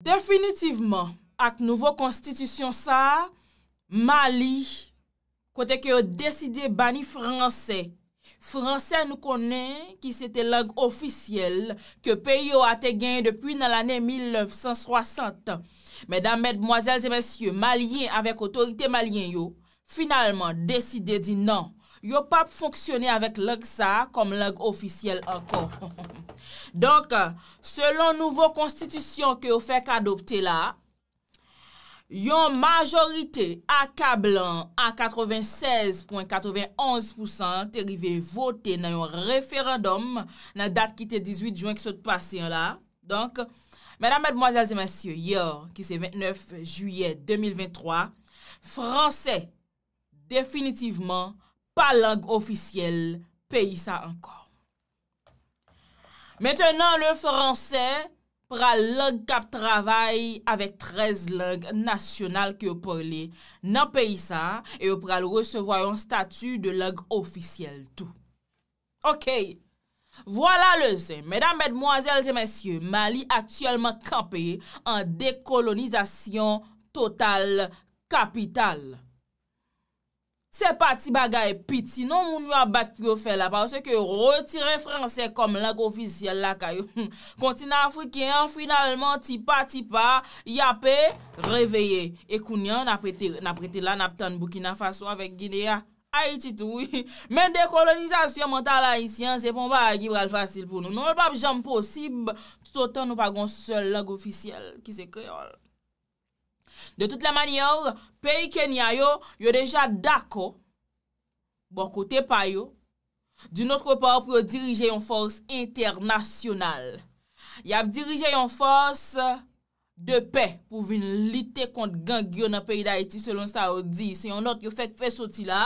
Definitivement, ak nouvo konstitisyon sa, Mali, kote ke yo deside bani franse, franse nou konen ki sete lang ofisyele ke peyo ate gen depuy nan l ane 1960. Medam, medmoazel, zemensye, Malien, avek otorite Malien yo, finalman deside di nan. yo pa pou foksyone avèk lèk sa, kom lèk ofisyel ankon. Donk, selon nouvo konstitisyon ke yo fèk adopte la, yon majorite akablan an 96.91% te rive votè nan yon referandom nan dat ki te 18 juen ki sot pas yon la. Donk, mèdamèd mwazèl zè mwasyè yor, ki se 29 juyè 2023, fransè, definitivman, pa lang ofisyel, pey sa ankon. Metenan, le franse pra lang kap travay avek trez lang nasyonal ki yo porle nan pey sa e yo pral resevoy an statu de lang ofisyel tou. Ok, wala le se. Medan, medmoazel, zemensye, Mali aktyelman kampeye an dekolonizasyon total kapital. Se pa ti bagay piti, non moun yo a bat yo fe la, pa ou se ke yo retire franse kom lak ofisyel la kayo. Kontina Afrikyen, finalman, ti pa ti pa, yape, reveye. E kounyan, naprete la napten bou ki nafaso avèk Gidea, a iti tou. Men de kolonizasyon mental a iti, se pon ba a gibral fasil pou nou. Non wap jom posib, tout o tan nou pa gon sel lak ofisyel ki se kreol. De tout la mani yo, peyi Kenya yo, yo deja dako, bon kote pa yo, di not kwe pa yo pou yo dirije yon fòs internasyonal. Ya m dirije yon fòs de pe pou vin lite kont gangyo nan peyi da eti, selon sa yo di. Se yon not yo fèk fè soti la,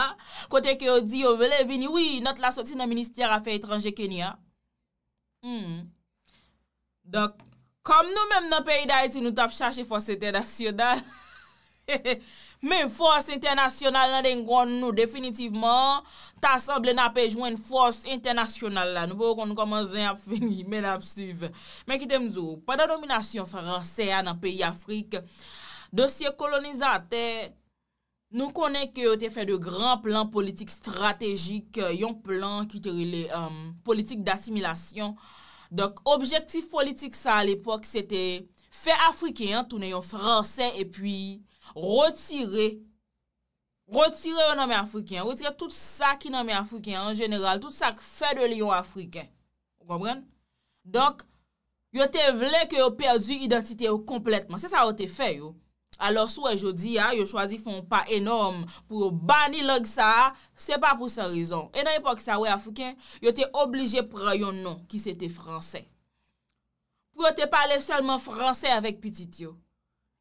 kote ke yo di yo vele vini, oui, not la soti nan minister a fè etranje Kenya. Hmm. Dok, kom nou men nan peyi da eti, nou tap chache fòs internasyonal. men fos internasyonal nan den gwan nou, definitivman, ta sable nan pe jwen fos internasyonal la, nou pou kon nou komanzen ap fini, men ap suv. Men ki tem zou, padan nominasyon franse ya nan peyi Afrik, dosye kolonizate, nou konen ke yo te fe de gran plan politik strategik, yon plan ki te rele um, politik dasimilasyon, dok objektif politik sa al epok, se te fe Afriken, toune yon franse, epi, Roti re, roti re yon nomi Afriken, roti re tout sa ki nomi Afriken en jeneral, tout sa ki fe de li yon Afriken. Gwabren? Donk, yo te vle ke yo perdi identite yo kompletman, se sa yo te fe yo. Alo sou e jo di ya, yo chwazi fon pa enom pou yo bani log sa, se pa pou sa rizon. E nan epok sa we Afriken, yo te oblije pre yon nom ki se te Fransen. Pou yo te pale selman Fransen avek pitit yo.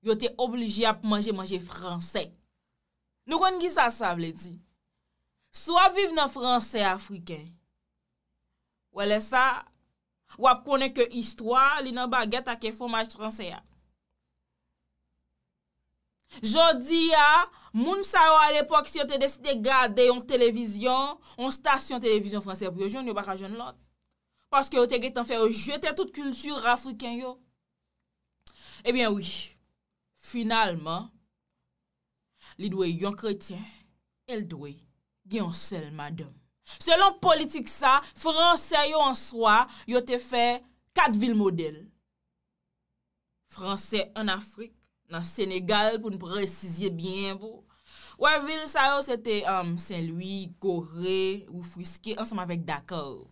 yo te obliji ap manje manje fransè. Nou konn gisa sa vle di, sou ap viv nan fransè afriken, wèle sa, wap konnen ke istwa, li nan baget ake fomaj fransè ya. Jodi ya, moun sa yo al epok si yo te deside gade yon televizyon, yon stasyon televizyon fransè vle, yo joun yo baka joun lot, paske yo te getan fe yo jete eh tout kultur afriken yo. Ebyen wish, Finalman, li dwe yon kretien, el dwe gen yon sel madem. Selon politik sa, franse yo an swa, yo te fe kat vil model. Franse an Afrik, nan Senegal pou nou prezizye bien bo. Ou avil sa yo se te um, Saint-Louis, Gorée ou Frisky, an seman vek d'akor.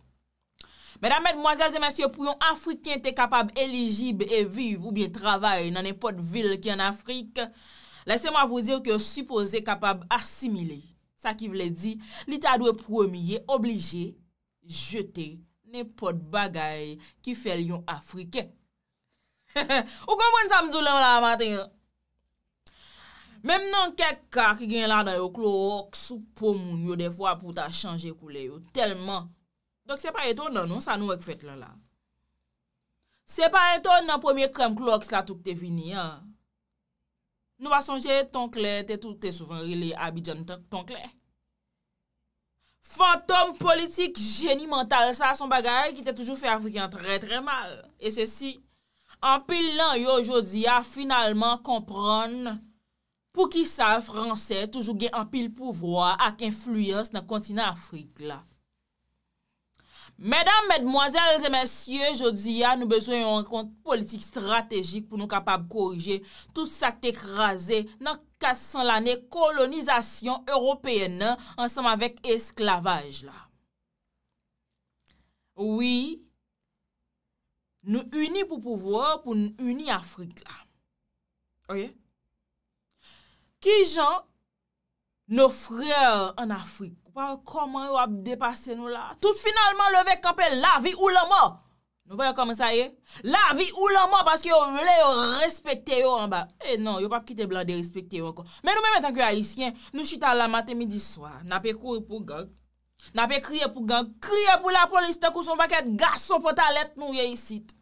Mèdamèd, mwazèl, zè mèsyè, pou yon Afriken te kapab eligib e viv ou bien travay nan ne pot vil ki an Afrik, lèse mwa vwou diyo ki yon sipose kapab asimile. Sa ki vle di, li ta dwe promiye, oblije, jete, ne pot bagay ki fel yon Afriken. Ou kon mwen sa mzou lèm la maten yo? Mèm nan kek ka ki gen lan da yo klo ok sou pomoun yo defwa pou ta chanje koule yo, telman. lòk se pa eton nan nou sa nou wèk fèt lò la. Se pa eton nan pwemye krem klòk sa touk te vini, an. Nou pa sonje tonkle, te touk te souven rile abidjan tonkle. Fantom politik jenimental sa son bagay ki te toujou fè Afrikan trè trè mal. E se si, anpil lan yo jodi a finalman kompron pou ki sa franse toujou gen anpil pouvo ak influence nan kontina Afrik la. Mèdam, mèdmoazèl, zè mèsyè, jò di ya, ah, nou bezwen yon rekont politik strategik pou nou kapab korije. Tout sa te krasè nan 400 lannè kolonizasyon européen nan ansam avèk esklavaj la. Ouwi, nou uni pou pouvo, pou nou uni Afrik la. Ouye? Ki jan nou frèr an Afrik? Par koman yo ap depase nou la? Tout finalman levek kapel la vi ou la mo! Nou bayan koman sa ye? La vi ou la mo! Paske yo vle yo respekte yo anba! E eh non, yo pa pkite blande respekte yo anko! Men nou men metan ki ya isyen! Nou chita la mate midi swa! Na pe kou pou gang! Na pe kriye pou gang! Kriye pou la polis te kouson baket! Gason pota let nou ye isit!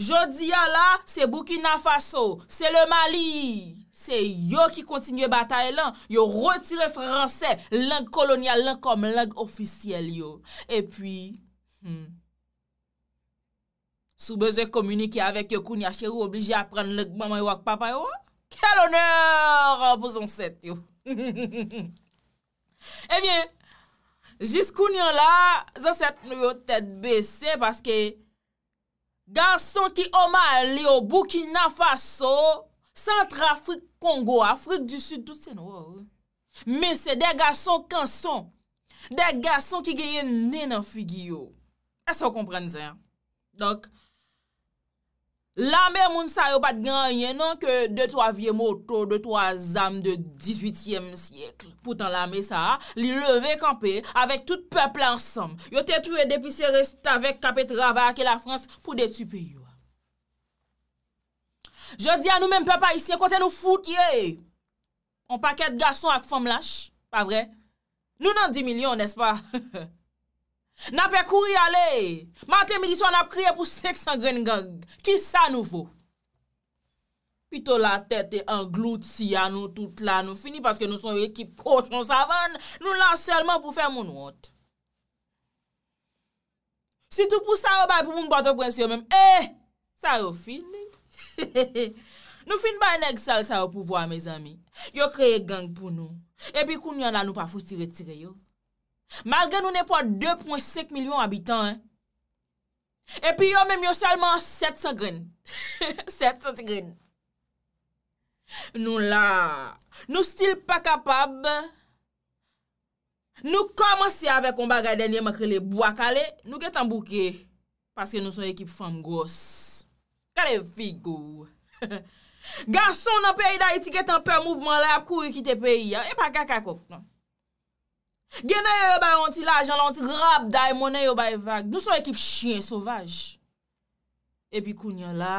Jodi ya la, se Bukina Faso! Se le Mali! Se yo ki kontinye batay lan, yo retire franse, lang kolonya, lang kom, lang ofisyel yo. E pwi, hmm, sou beze komunike avek yo kunya chero, oblije aprenne lang maman yo ak papa yo. Kel oner! Rampou zon set yo. Ebyen, eh jis kunyan la, zon set nou yo tet besen, paske gason ki oman li yo bou ki nan faso, Santrafrik Kongo, Afrik du Sud, tout se nou. Men se de gason kanson. De gason ki genye nenan figiyo. As yo komprenzen. Donk, lame moun sa yo pat genyen nan ke de to avye moto, de to azam de 18e siyekl. Poutan lame sa, li leve kampe, avek tout peple ansam. Yo te tue depise restavek kapet rava ake la frans pou de tupiyo. Je di an nou men pe pa isi an kote nou foute ye. An paket gason ak fom lache, pa bre? Nou nan di milyon, nes pa? Na pe kouri ale. Mante mi diso an ap kriye pou seks an gren gang. Ki sa nou fo? Pi to la tete an glout si an nou tout la. Nou fini paske nou son ekip koch, nou sa van. Nou lan selman pou fè moun wot. Si tou pou sa rebay pou mbato prens yo men. Eh, sa re finin. Nou fin ba yon eg sal sa yo pouvo a me zami Yo kreye gang pou nou E pi koun yon la nou pa foti retire yo Mal gen nou ne po 2.5 milyon abitan E pi yo mem yo salman 700 gren 700 gren Nou la Nou stil pa kapab Nou komanse ave koumba gaden ye me krele Bou akale Nou getan bouke Paske nou son ekip fam gos Kade figou. Garson nan peyi da itiket nan pey mouvman la ap kou yu kite peyi. E pa kakakok nan. Gen nan yon bay yon ti la, jen lan yon ti grab da, yon nan yon bay vague. Nou son ekip chien, sovaj. E pi kou nyon la.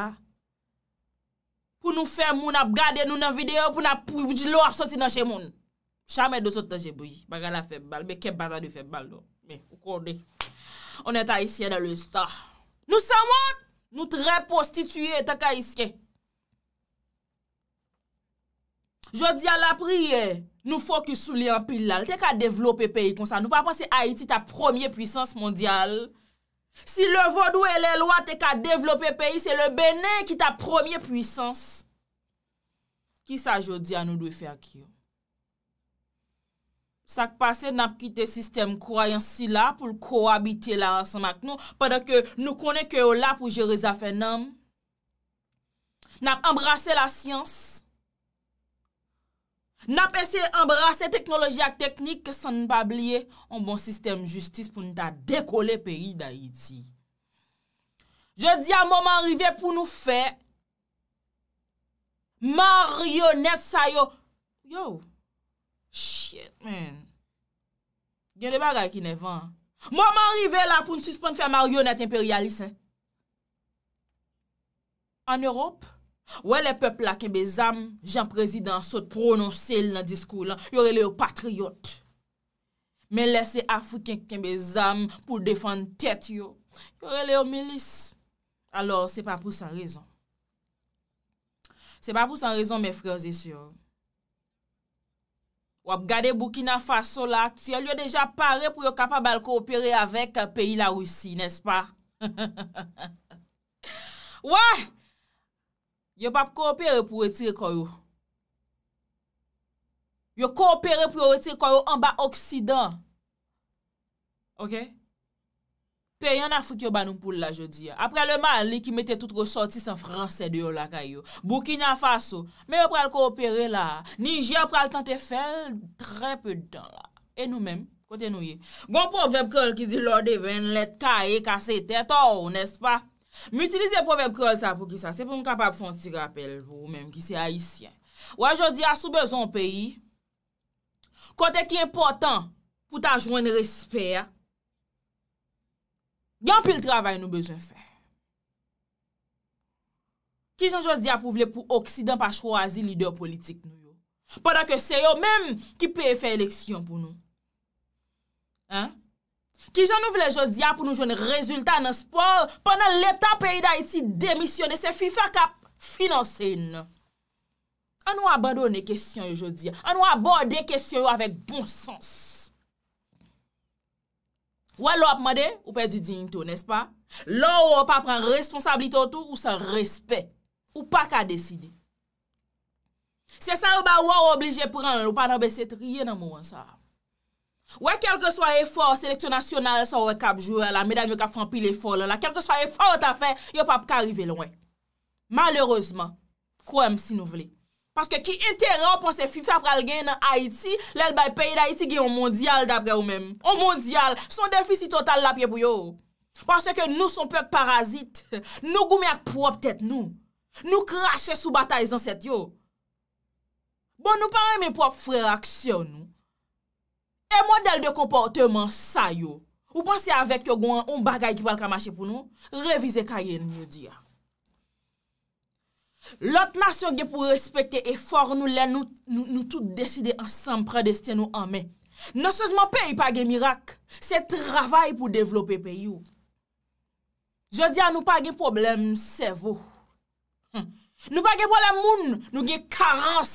Pou nou fe moun ap gade nou nan videyo, pou nou ap pou yon vijilor sosi nan che moun. Chame dosot nan jebou yi. Bagana fe bal. Beke bava di fe bal do. Men, ukonde. On e ta isye nan le star. Nou sa moun. Nou tre postituye, te ka iske. Jodi a la priye, nou fok yu souli an pil lal. Te ka devlope peyi kon sa. Nou pa panse Haiti ta premier puissance mondial. Si le vodou e le lwa, te ka devlope peyi, se le bene ki ta premier puissance. Ki sa jodi a nou dwe fe ak yon? Sak pase nap kite sistem kroyansi la pou l koabite la ansan mak nou, padak nou konen ke yo la pou jereza fenam. Nap embrase la siyans. Nap ese embrase teknoloji ak teknik, ke san npa bliye an bon sistem justis pou nou ta dekole peri da iti. Je di a moman rive pou nou fe, mar yo net sa yo, yo ou. Chet men, gen le bagay ki nevan. Moman rive la pou n suspon fè mar yon et imperialis. An Europe, wè le pepl la kembe zam, jan prezident sot prononsel nan diskou lan, yore le yo patriot. Men lese Afriken kembe zam pou defan tet yo, yore le yo milis. Alors, se pa pou san rezon. Se pa pou san rezon, mè frèz, esyo yo. Wap gade bou ki nan fason la, tiye lyo deja pare pou yo kapabal koopere avek peyi la rousi, nespa? Wap! Yo pap koopere pou etire kon yo. Yo koopere pou etire kon yo anba oksidan. Ok? Ok? Pe yon Afrikyo banoum pou la jodi ya. Apre le mali ki mette toutro sorti san franse diyo la kayo. Buki nan faso. Me yo prel koopere la. Ninji yo prel tante fel. Trepe dan la. E nou menm. Kote nou ye. Gon pou veb krol ki di lode ven let ka e kase tete. To ou nes pa. Mi utilize pou veb krol sa pou ki sa. Se pou m kapap fon si rappel pou menm ki se haisyen. Ou a jodi ya sou bezon peyi. Kote ki important pou ta jwen respere. Gyan pi l travay nou bejè fè. Ki jan jò di apouvle pou oksidant pa chwazi lider politik nou yo. Pendan ke se yo mèm ki peye fè eleksyon pou nou. Ki jan nou vle jò di apouvle pou nou jwene rezultat nan spol Pendan lèptan peyi da iti demisyon e se fifa kap finanse yon. An nou abadone kesyon yo jò di. An nou abode kesyon yo avèk bon sens. Wè lò ap made, ou pe di djinto, nes pa? Lò ou wè pa pren responsabilite ou tou, ou sa respet, ou pa ka desine. Se sa ou ba wè ou oblije pren, ou pa nanbe se triye nan mou an sa. Wè kelke swa e fò, selekto nasyonal, sa wè kapjouè la, medan yo ka frampi le fò lò la, kelke swa e fò wè ta fè, yo pa pe ka arrive lò wè. Malèrosman, kouè msi nou vle. Paske ki enterè ou panse fifa pral gen nan Haiti, lèl bay peyi d'Haiti gen yon mondial dapre ou men. Yon mondial, son defisi total lapye pou yo. Paske ke nou son pep parazit, nou goumyak prop tèt nou. Nou krashe sou batay zanset yo. Bon nou parè men prop freyak sè ou nou. E model de komportèman sa yo. Ou panse avek yo gwen un bagay ki pal kamache pou nou, revize kayen yon diya. Lot nas yo ge pou respekte efor nou len nou tout deside ansem predeste nou anmen. Non sejman peyi pa ge mirak. Se travay pou devlope peyi ou. Je di an nou pa ge problem sevo. Nou pa ge problem moun nou ge karens.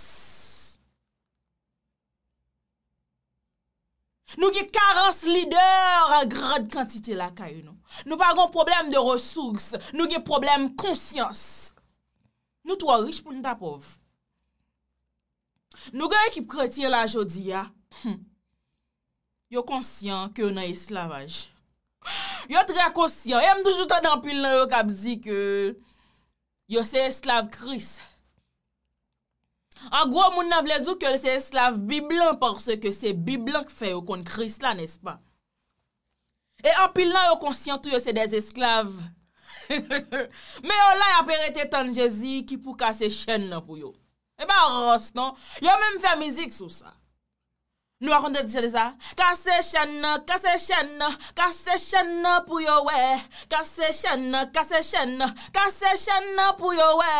Nou ge karens lider an grade kantite la kaye nou. Nou pa gen problem de resouks. Nou ge problem konsyans. Nou twa rich pou nou tapov. Nou gen ekip kretye la jodi ya, yo konsyon ke yon ay eslavaj. Yo tre konsyon, e mdoujoutan anpil nan yo kap zi ke yo se eslav kris. An gwa moun nan vle djou ke yo se eslav bi blan porsè ke se bi blan kfe yo kon kris la, nespa. E anpil nan yo konsyon te yo se des esklav anpil nan yo konsyon te yo se des esklav Me yo la ya perete tan Jezi ki pou kase chen pou yo. E ba rastan, non? yo menm fè mizik sou sa. Nou akonde djele sa. Kase chen, kase chen, kase chen pou yo we. Kase chen, kase chen, kase chen pou yo we.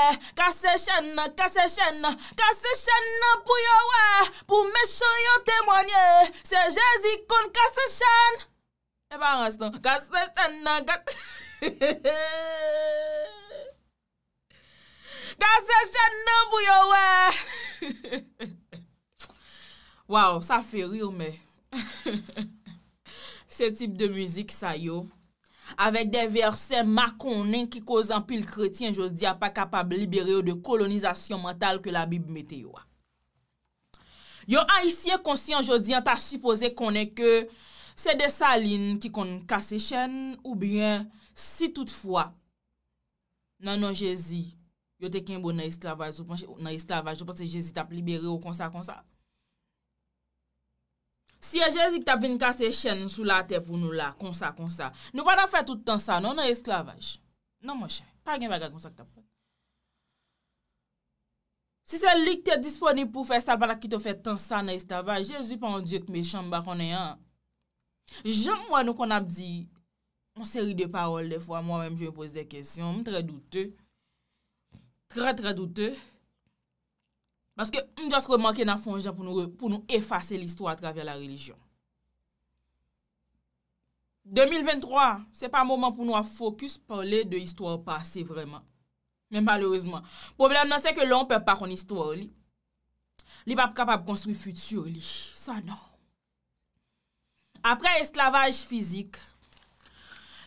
Kase chen, kase chen, kase chen pou yo we. Pou mechon yo temwenye, se Jezi kon kase chen. E ba rastan, non? kase chen, kase chen pou yo we. Kase chen nan pou yo we! Wow! Sa fe ryo me. Se tip de mouzik sa yo. Avek de verse makonen ki kozan pil kretien jodi a pa kapab liberi yo de kolonizasyon mental ke la bibi mete yo. Yo an isye konsyen jodi an ta suppose konen ke se de salin ki kon kase chen ou byen Si toutfwa, nanon Jezi, yo te kenbo nan esklavaj, yo panse Jezi tap libere yo konsa konsa. Si ya e Jezi ki tap vin kase chen sou la te pou nou la, konsa konsa. Nou pa nan fè tout tan sa, nanon esklavaj. Nan non, mwen chen, pa gen baga konsa ki tap pou. Si se li ki te disponib pou fè sal, pa la ki te fè tan sa nan esklavaj, Jezi pan ou diek me chan bako nan yan. Jam mwen nou kon ap di... Mwen seri de parol de fwa, mwen mèm jwe pose de kèsyon, mwen trè doutè. Trè trè doutè. Baske mwen jase remanke nan fonjè pou nou efase l'histoire a travè la religion. 2023, se pa mouman pou nou a fokus parle de histoire passe vreman. Men malourezman. Problem nan se ke loun pe pa kon istoire li. Li pa pa kapab konstruy futur li. Sa nan. Apre esklavaj fizik.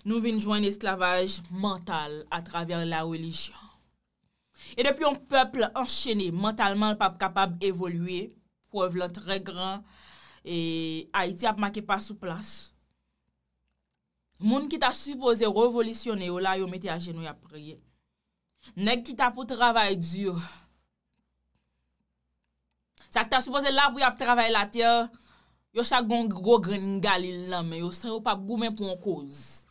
Nou vin jwen esklavaj mental a oh travèr la ouligyon. E depi yon pepl enchenè, mentalman l pap kapab evolüye, pov lò trè gran, e Haiti ap makè pa sou plas. Moun ki ta supose revolisyonè, ou la yon metè a jenou yap preye. Nèk ki ta pou travè djou. Sa ki ta supose la pou yap travè latiè, yo chak gong go gwen galil nan, men yo sè yon pap goumen pou an koz.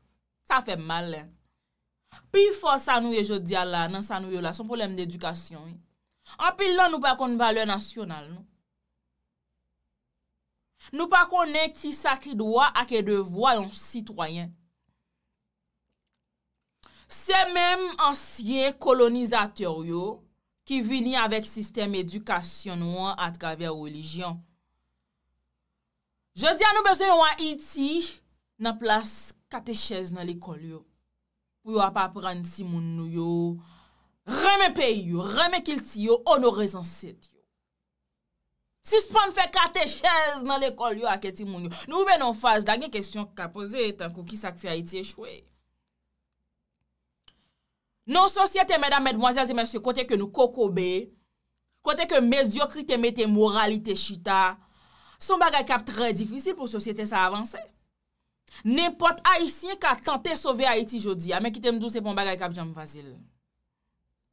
Sa fe malen. Pi fos sa nou ye jodi ala nan sa nou yo la son problem de edukasyon yon. An pi lan nou pa kon value nasyonal nou. Nou pa kon neti sa ki dwa ak e devwa yon sitwayen. Se menm ansye kolonizater yo ki vini avek sistem edukasyon nou an atkavye ou ligyon. Je di an nou besen yon an iti. nan plas kate chèz nan l'ekol yo, pou yo ap apren si moun nou yo, reme peyi yo, reme kil ti yo, onore zanset yo. Suspon fè kate chèz nan l'ekol yo, akè ti moun yo. Nou vè non fòz, dagnè kèsyon k apòzè, tan kou kisa k fè a iti e chwè. Non sosyete, mèdam, mèdmoazèl, zè mèsyo, kote ke nou koko bè, kote ke mediokritè mè te moralite chita, son bagay kap trè difisil pou sosyete sa avansè. Nenpot Haitien ka tante sove Haiti jodi, a men kite mdou sepon bagay kab jom fazil.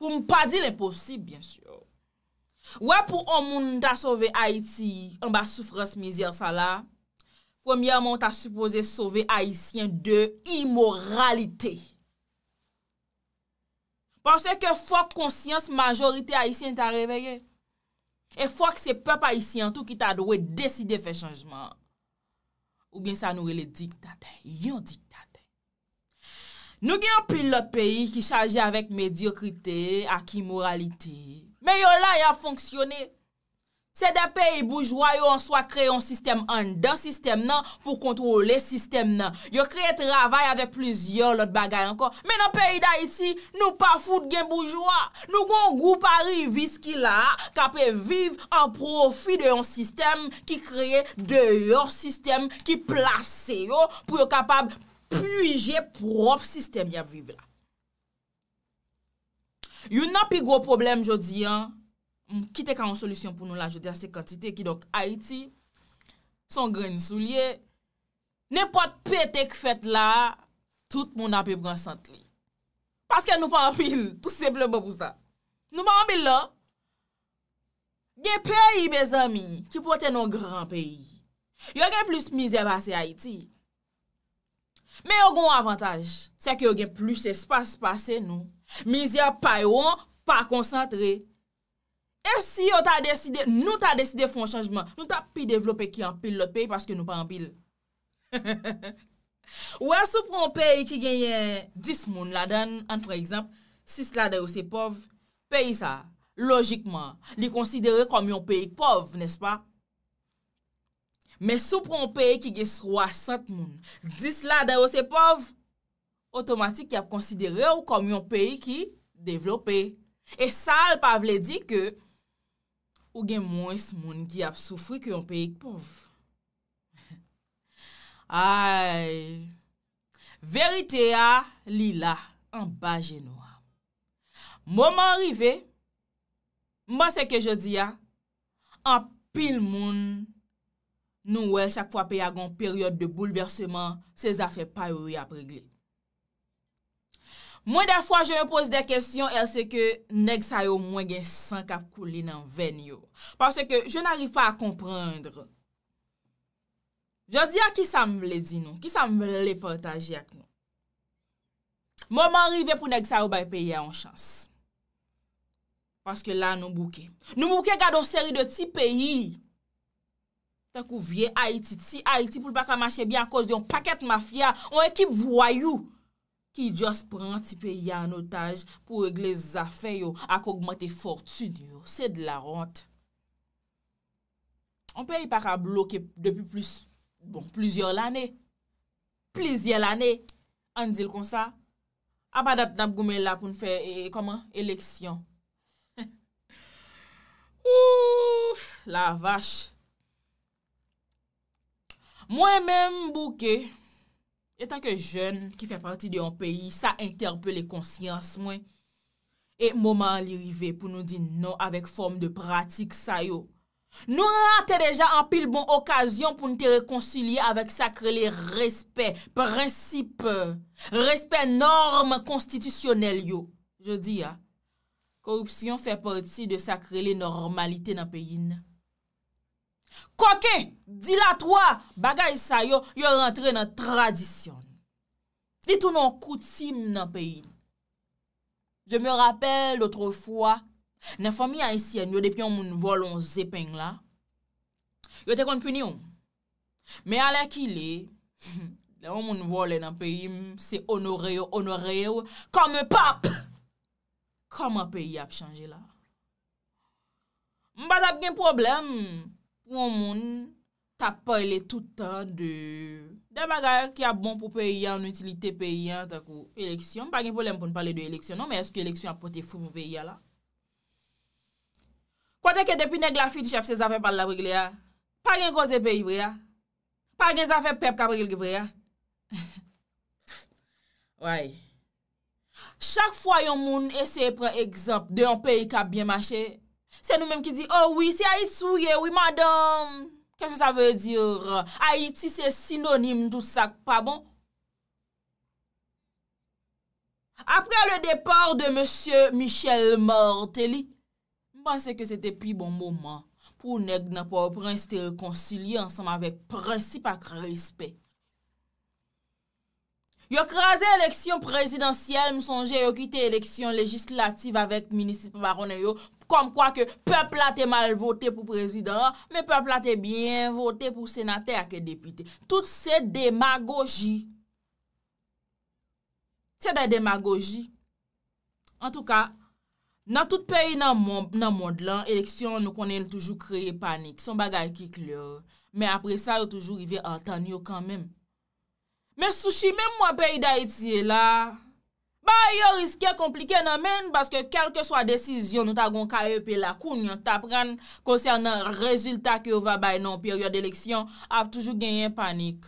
Pou m pa di l'imposib, bien syo. Ouè pou o moun ta sove Haiti, an ba soufres mizir sa la, pwemye amon ta supose sove Haitien de imoralite. Pwense ke fok konsyans majorite Haitien ta reveye, e fok se pep Haitien tou ki ta dowe deside fe chanjman. Ou bin sa nou re le diktate, yon diktate. Nou gen yon pil lot peyi ki chaje avèk mediokrite, akimoralite. Men yon la yon a fonksyone. Se de peyi boujwa yo an so a kreye yon sistem an dan sistem nan pou kontrole sistem nan. Yo kreye travay avek plezyon lot bagay ankon. Men an peyi da iti nou pa foute gen boujwa. Nou kon gwo pari viski la kape vive an profi de yon sistem ki kreye de yor sistem ki plase yo pou yo kapab pujye prop sistem ya vive la. Yo nan pi gro problem jodi an. Mkite ka an solusyon pou nou la jote a se kantite ki dok Haiti, son gren sou liye, ne pot pete k fete la, tout moun api bran sant li. Paske nou pa an bil, tout seble ba pou sa. Nou pa an bil la, gen peyi bez ami ki pote nou gran peyi. Yo gen plus mizye basi Haiti. Me yo goun avantage, se ke yo gen plus espase basi nou. Mizye pa yon, pa konsantre. si yo ta deside, nou ta deside fon chanjman, nou ta pi devlope ki anpil lot pey, paske nou pa anpil. Ou e sou pron pey ki genye 10 moun la dan, an pre ekzamp, 6 la de ou se pov, pey sa, logikman, li konsidere kom yon pey pov, nes pa? Men sou pron pey ki genye 60 moun, 10 la de ou se pov, otomatik ki ap konsidere ou kom yon pey ki devlope. E sal pa vle di ke Ou gen moun is moun ki ap soufri ki yon peyik pouf. Ay, verite a li la an ba jenou a. Mouman rive, mouman se ke jodi a, an pil moun nou wel chak fwa pey agon peryot de bouleverseman se zafè pa yori ap regle. Mwen de fwa je yon pose de kestyon el se ke neg sa yo mwen gen san kap kou li nan ven yo. Pase ke je nan rifa a komprendre. Je di a ki sa m vle di nou, ki sa m vle portaje ak nou. Mwen mwen rive pou neg sa yo bay peye an chans. Pase ke la nou bouke. Nou bouke gado seri de ti peyi. Tenk ou vie Haiti ti, Haiti pou l baka manche bi an kos de yon paket mafya, yon ekip voyou. Ki jos pran ti pe ya anotaj pou regle zafen yo ak ogmante fortun yo. Se de la ront. On pe yi para bloke depi plus, bon, plizye l ane. Plizye l ane, an dil kon sa. A pa dati dap gome la pou nfe, e, koman, eleksyon. Oou, la vache. Mwen men mbouke... Etan ke jen ki fe parti de yon peyi, sa interpele konsyans mwen. E mouman li rive pou nou di nou avèk form de pratik sa yo. Nou nan te deja an pil bon okasyon pou nou te rekonsilye avèk sakre le respè, prinsip, respè norme konstitusyonel yo. Je di ya, ah, korupsyon fe parti de sakre le normalite nan peyin nan. Koke, di la toa, bagay sa yo, yo rentre nan tradisyon. Di tou nan koutim nan peyi. Je me rappel lotro fwa, nan fomi aisyen yo depi yon moun volon zepeng la, yo te konpini yon. Me alè ki le, le yon moun volen nan peyi, se onoreyo, onoreyo, kame pap! Kame peyi ap chanje la. Mbaz ap gen probleme, Yon moun, ta pale toutan de bagay ki a bon pou peyi an, noutilite peyi an, ta kou, eleksyon. Pa gen problem pou n pale de eleksyon, non, men eske eleksyon apote fou moun peyi ala. Kwa teke depi neg la fi di chef se zafen pale la peyi le a, pa gen kose peyi vre a, pa gen zafen pep ka peyi vre a. Ouay. Chak fwa yon moun eseye pren ekzamp de yon peyi ka bien mache, Se nou menm ki di, oh oui, si Haïti ou ye, oui madame. Kèche sa vè dire, Haïti se sinonime tout sa, pa bon? Apre le depor de M. Michel Morteli, m'pense ke se te pi bon mouman, pou nèk nèpò, pou renstè yon konsilye ansam avèk prinsip ak respe. Yo krasè eleksyon prezidentiyel, msonje yo kite eleksyon legislatif avèk minisip barone yo prinsip. kom kwa ke pepl a te mal vote pou prezident, me pepl a te bien vote pou senater ke depite. Tout se demagoji. Se da demagoji. An tou ka, nan tout peyi nan mond lan, eleksyon nou konen toujou kreye panik. Son bagay ki kler. Me apre sa yo toujou rive an tan yo kan men. Me sushi, men mwa peyi da etye la... Ba yo riske komplike nan men baske kelke swa desisyon nou ta gon ka epi la koun yon tap ran konser nan rezultat ki yo va bay nan peryo de leksyon ap toujou genyen panik.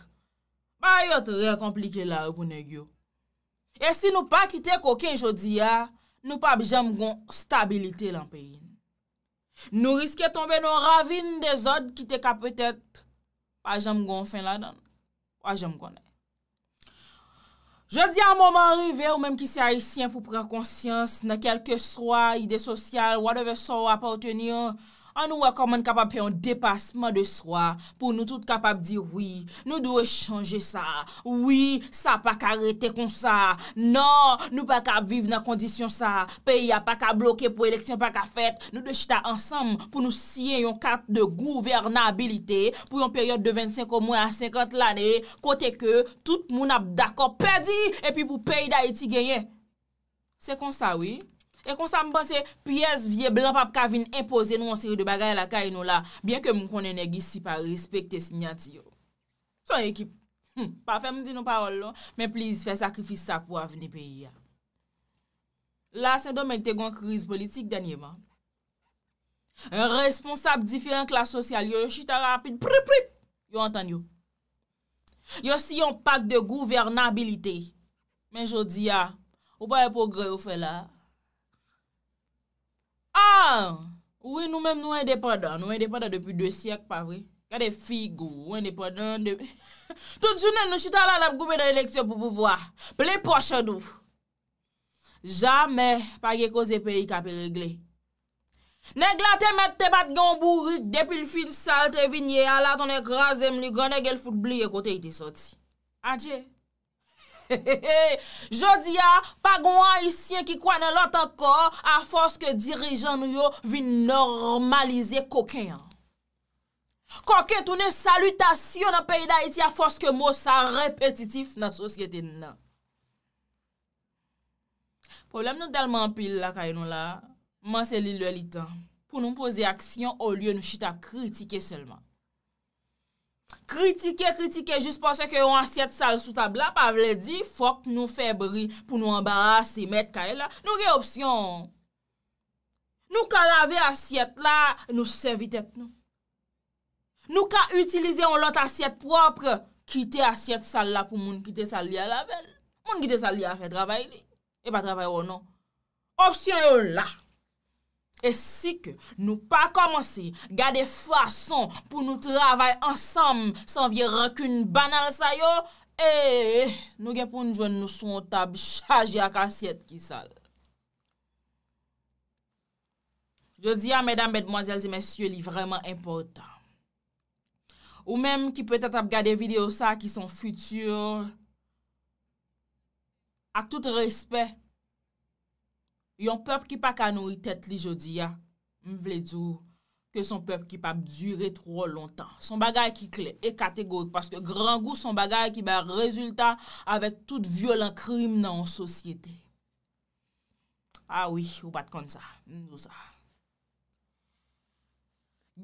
Ba yo tre komplike la akoun e gyo. E si nou pa kite koken jodi ya, nou pa jem gon stabilite lan peyin. Nou riske tombe nou ravine de zod kite ka petet pa jem gon fin la dan. Wa jem gona. Je di an mouman revè ou mèm ki se haïsyen pou prè konsyans nan kelke swa, ide sosyal, wadeve sou apouteniyon, An nou wè koman kapap fè yon depasman de swa pou nou tout kapap di wè, nou dwe chanje sa, wè, sa pa karete kon sa, nan, nou pa kap vive nan kondisyon sa, peyi a pa ka bloke pou eleksyon pa ka fèt, nou dwe chita ansam pou nou siye yon kat de gouvernabilite pou yon peryote de 25 ou mwen a 50 lane, kote ke, tout moun ap dakor pedi, epi pou peyi da eti genye. Se kon sa wè. E konsan mba se piyes vie blan pap kavin impose nou an seri de bagay la kay nou non. la, bien ke moun konen e gisi pa respekte sinyati yo. Son ekip, pa fe mdi nou parol lo, men pliz fe sakrifis sa pou avini peyi ya. La, sen do men te gwen kriz politik danye man. En responsab difiren klas sosyal, yo yo chita rapid, prip prip, yo an tan yo. Yo si yon pak de gouvernabilite, men jodi ya, ou pa e pogre ou fe la, A, ou e nou men nou wè indépandant, nou wè indépandant depi 2 siyak pa vre. Kade figou, wè indépandant. Tout jounen nou chita lalap goube de l'eleksyon pou bouvoar. Ple poche nou. Jamè pa ge koze peyi ka pe regle. Neg la te met te bat gounbou rik depi l fin sal te vinye ala ton ek razem li gwa neg el fout bli e kote ite soti. Adjei. Jodi a, pa gwa an isyen ki kwa nan lot an kor a fos ke dirijan nou yo vi normalize koken an. Koken toune salutasyon an peyda iti a fos ke mou sa repetitif nan soske ten nan. Problem nou dalman pil la kayen nou la, manse li lue li tan, pou nou pose aksyon ou lye nou chita kritike selman. Kritike, kritike, jis posè ke yon asyet sal sou tabla, pa vle di, fok nou febri pou nou embara se met ka e la. Nou ge opsyon. Nou ka lave asyet la, nou servitek nou. Nou ka utilize yon lot asyet propre, kite asyet sal la pou moun kite sal li a lavel. Moun kite sal li a fe dravay li, e pa dravay ou nan. Opsyon yon la. E si ke nou pa komanse gade fwason pou nou travay ansam san vye rakoun banal sa yo, eh, e, nou gen pou nou jwenn nou son tab chaje ak asyet ki sal. Je di ya, mèdam, mèdmoazel, zi mèsyo, li vreman impotant. Ou mèm ki pwetat ap gade video sa ki son futur, ak tout respet, yon pep ki pa kanou yi tèt li jodi ya, m vle djou, ke son pep ki pa djure tro lontan. Son bagay ki kle, e kategorik, paske gran gou son bagay ki ba rezultat avèk tout violent krim nan yon sosyete. A ah wii, ou pat kon sa. M nou sa.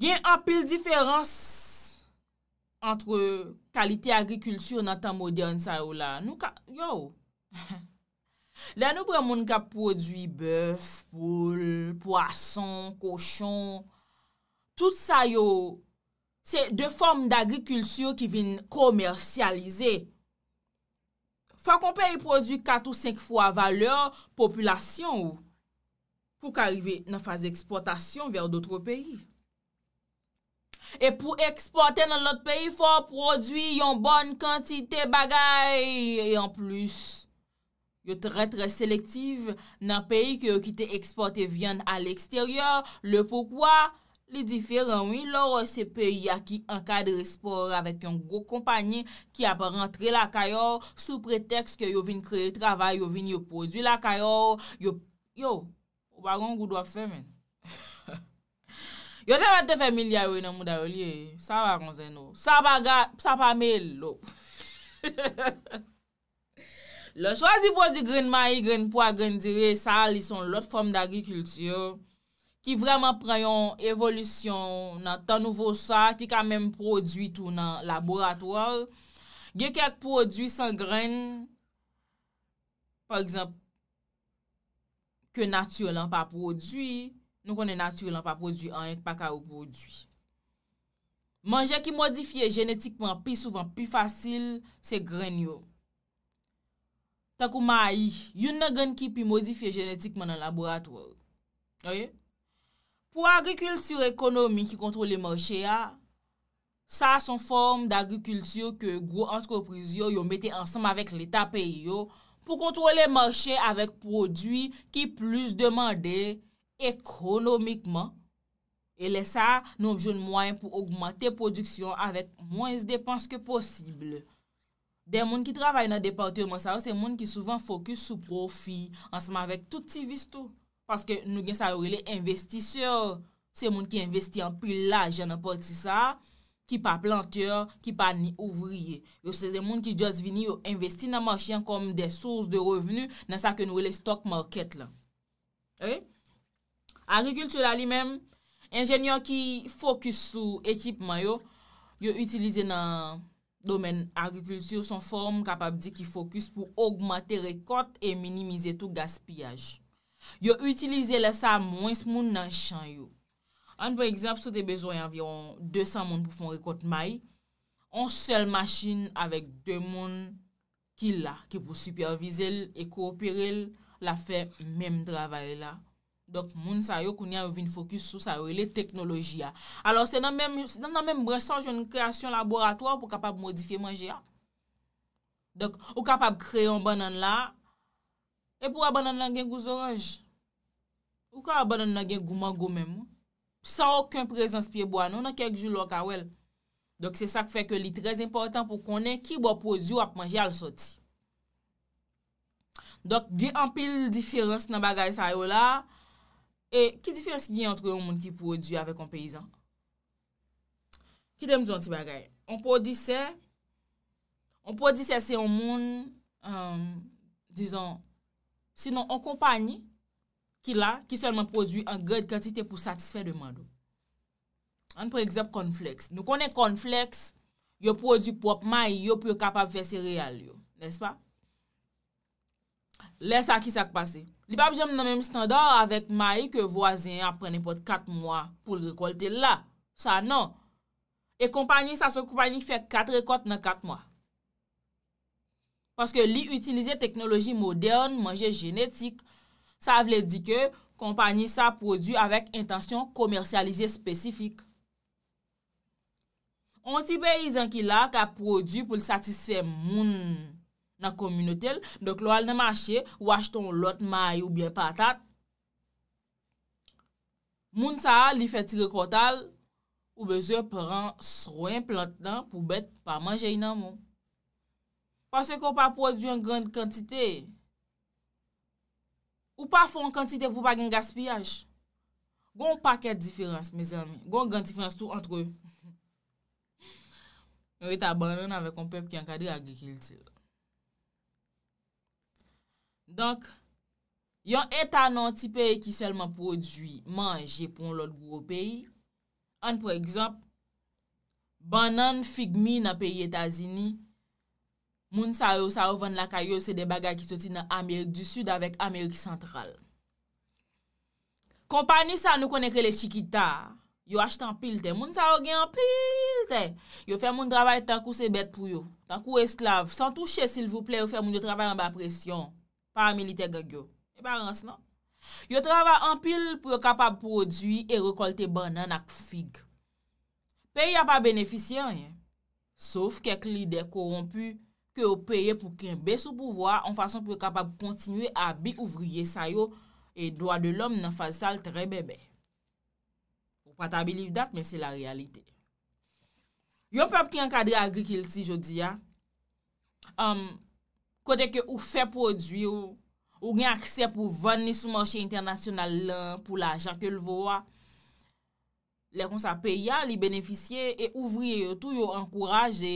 Gen apil diferans antre kalite agrikulsyon nan tan modyan sa ou la. Nou ka, yo, he, La nou bre moun ka prodwi bèf, poule, poasson, koshon, tout sa yo, se de form d'agrikulsyo ki vin komersyalize. Fa kon pe yi prodwi katou senk fwa valeur, populasyon ou, pou ka rive nan faz eksportasyon ver doutro peyi. E pou eksporten nan lot peyi, fa prodwi yon bon kantite bagay, e en plus, yo tre tre selektiv nan peyi ki yo ki te eksporte vyan al eksteryor. Le poukwa? Li diferan, oui, lor se peyi a ki an kadre eksport avet yon go kompanyi ki ap rentre la kayor sou preteks ki yo vin kreye travay, yo vin yo podu la kayor, yo, yo, wakon goudwa femen. Yo te vete femilya yo nan mouda yo liye, sa wakonzen yo, sa bagat, sa pamel yo. Le chwa zi pos di gren may, gren pou a gren dire, sal, li son lot form d'agrikultur ki vreman preyon evolusyon nan tan nouvo sa ki ka menm prodwi tou nan laboratouar. Ge ke ak prodwi san gren, par exemple, ke nature lan pa prodwi, nou konen nature lan pa prodwi an et pa ka ou prodwi. Manje ki modifiye genetikman pi souvan pi fasil se gren yo. takou ma yi, yon nan gen ki pi modifiye genetikman nan laboratwo. Pou agrikultur ekonomi ki kontrol le manche ya, sa son form d'agrikultur ke gro antropriz yo yon mette ansam avèk l'Etat peyi yo pou kontrol le manche avèk prodwi ki plus demandè ekonomikman. E le sa, nou objoun mwen pou augmentè produksyon avèk mwens depans ke posiblè. De moun ki travay nan deporteur man sa yo, se moun ki souvan fokus sou profi an seman vek touti vistou. Paske nou gen sa yo wile investi se moun ki investi an pilaj an apoti sa, ki pa planteur, ki pa ni ouvriye. Yo se de moun ki just vini yo investi nan marchyan konm de souz de revenu nan sa ke nou wile stok market la. Eh? Agrikultura li men, enjenyon ki fokus sou ekipman yo, yo utilize nan... Domen agrikultur son form kapab di ki fokus pou augmante rekot e minimize tou gaspiyaj. Yo utilize bon la sa mwens moun nan chan yo. An pou ekzamp sou te bezoy anviron 200 moun pou fon rekot may, an sel maschin avek 2 moun ki la ki pou supervize l e ko opere l la fe menm dravay la. Dok moun sa yo koun ya yon vin fokus sou sa yo, e le teknoloji ya. Alors se nan menm bresanj yon kreasyon laboratwa pou kapap modifi manje ya. Dok ou kapap kreyon banan la, e pou abanan lan gen gouz oranj. Ou ka abanan nan gen gouman goumen mou. San oken prezans piye bo anon, an kek joul wakawel. Dok se sa kfe ke li trez important pou konen ki bo posyo ap manje al soti. Dok gen an pil diferans nan bagay sa yo la, E, ki difers gen yon moun ki produ avè kon peyizan? Ki dem diyon ti bagay? On produ se, on produ se se yon moun, euh, dison, sinon, on kompanyi, ki la, ki selman produ an gèd kèntite pou satisfè deman do. An, pou eksept, cornflakes. Nou konen cornflakes, yo produ popman, yo pou yo kapab fè sè real yo. Nè s'pa? Lè sa ki sak pase. Lè sa ki sak pase. Li pa pou jem nan menm standor avek mayi ke wazen apre nepot kat mwa pou l rekolte la. Sa nan. E kompanyi sa se kompanyi fe kat rekot nan kat mwa. Paske li utilize teknoloji modern manje genetik. Sa vle di ke kompanyi sa produ avèk intasyon komersyalize spesifik. On ti be y zan ki la ka produ pou l satisfe moun. nan komyonotel, dek lo al nan machye, ou ashton lot may ou blye patat. Moun sa a li fetire kotal, ou beze pran sroyen plant dan pou bet pa manje y nan moun. Pase kon pa prodjou yon gand kantite. Ou pa fon kantite pou pa gen gaspiyaj. Gon paket diferans, miz ami, gon kantifans tou antre yon. Yon yon ta abandon avè kon pep ki an kadi agrikilti yon. Donk, yon etanon ti pey ki selman prodwi manje pou lout gwo pey, an pou ekzamp, banan figmi nan peyi Etazini, moun sa yo sa yo van laka yo se de bagay ki soti nan Amerik du Sud avek Amerik Sentral. Kompani sa nou konen kre le chikita, yo achte an pilte, moun sa yo gen an pilte, yo fe moun travay tan kou se bet pou yo, tan kou esklav, san touche sil vouple yo fe moun yo travay an ba presyon, paramilite ge gyo. E ba ran se nan? Yo travè an pil pou yo kapab prodwi e rekolte banan ak fig. Pey ya pa beneficyen, sauf kek lide korompu ke yo peye pou ken bes ou pouvoa an fason pou yo kapab kontinue a bik ouvriye sayo e doa de lom nan faz sal tre bebe. Ou pata biliv dat, men se la realite. Yo pep ki an kadre agrikel si, yo di ya. Amm, um, kote ke ou fe prodwi ou ou gen aksep ou ven ni sou morshi internasyonal pou la ajan ke l vo wa. Lè kon sa pe ya li beneficye e ouvri yo tou yo ankouraje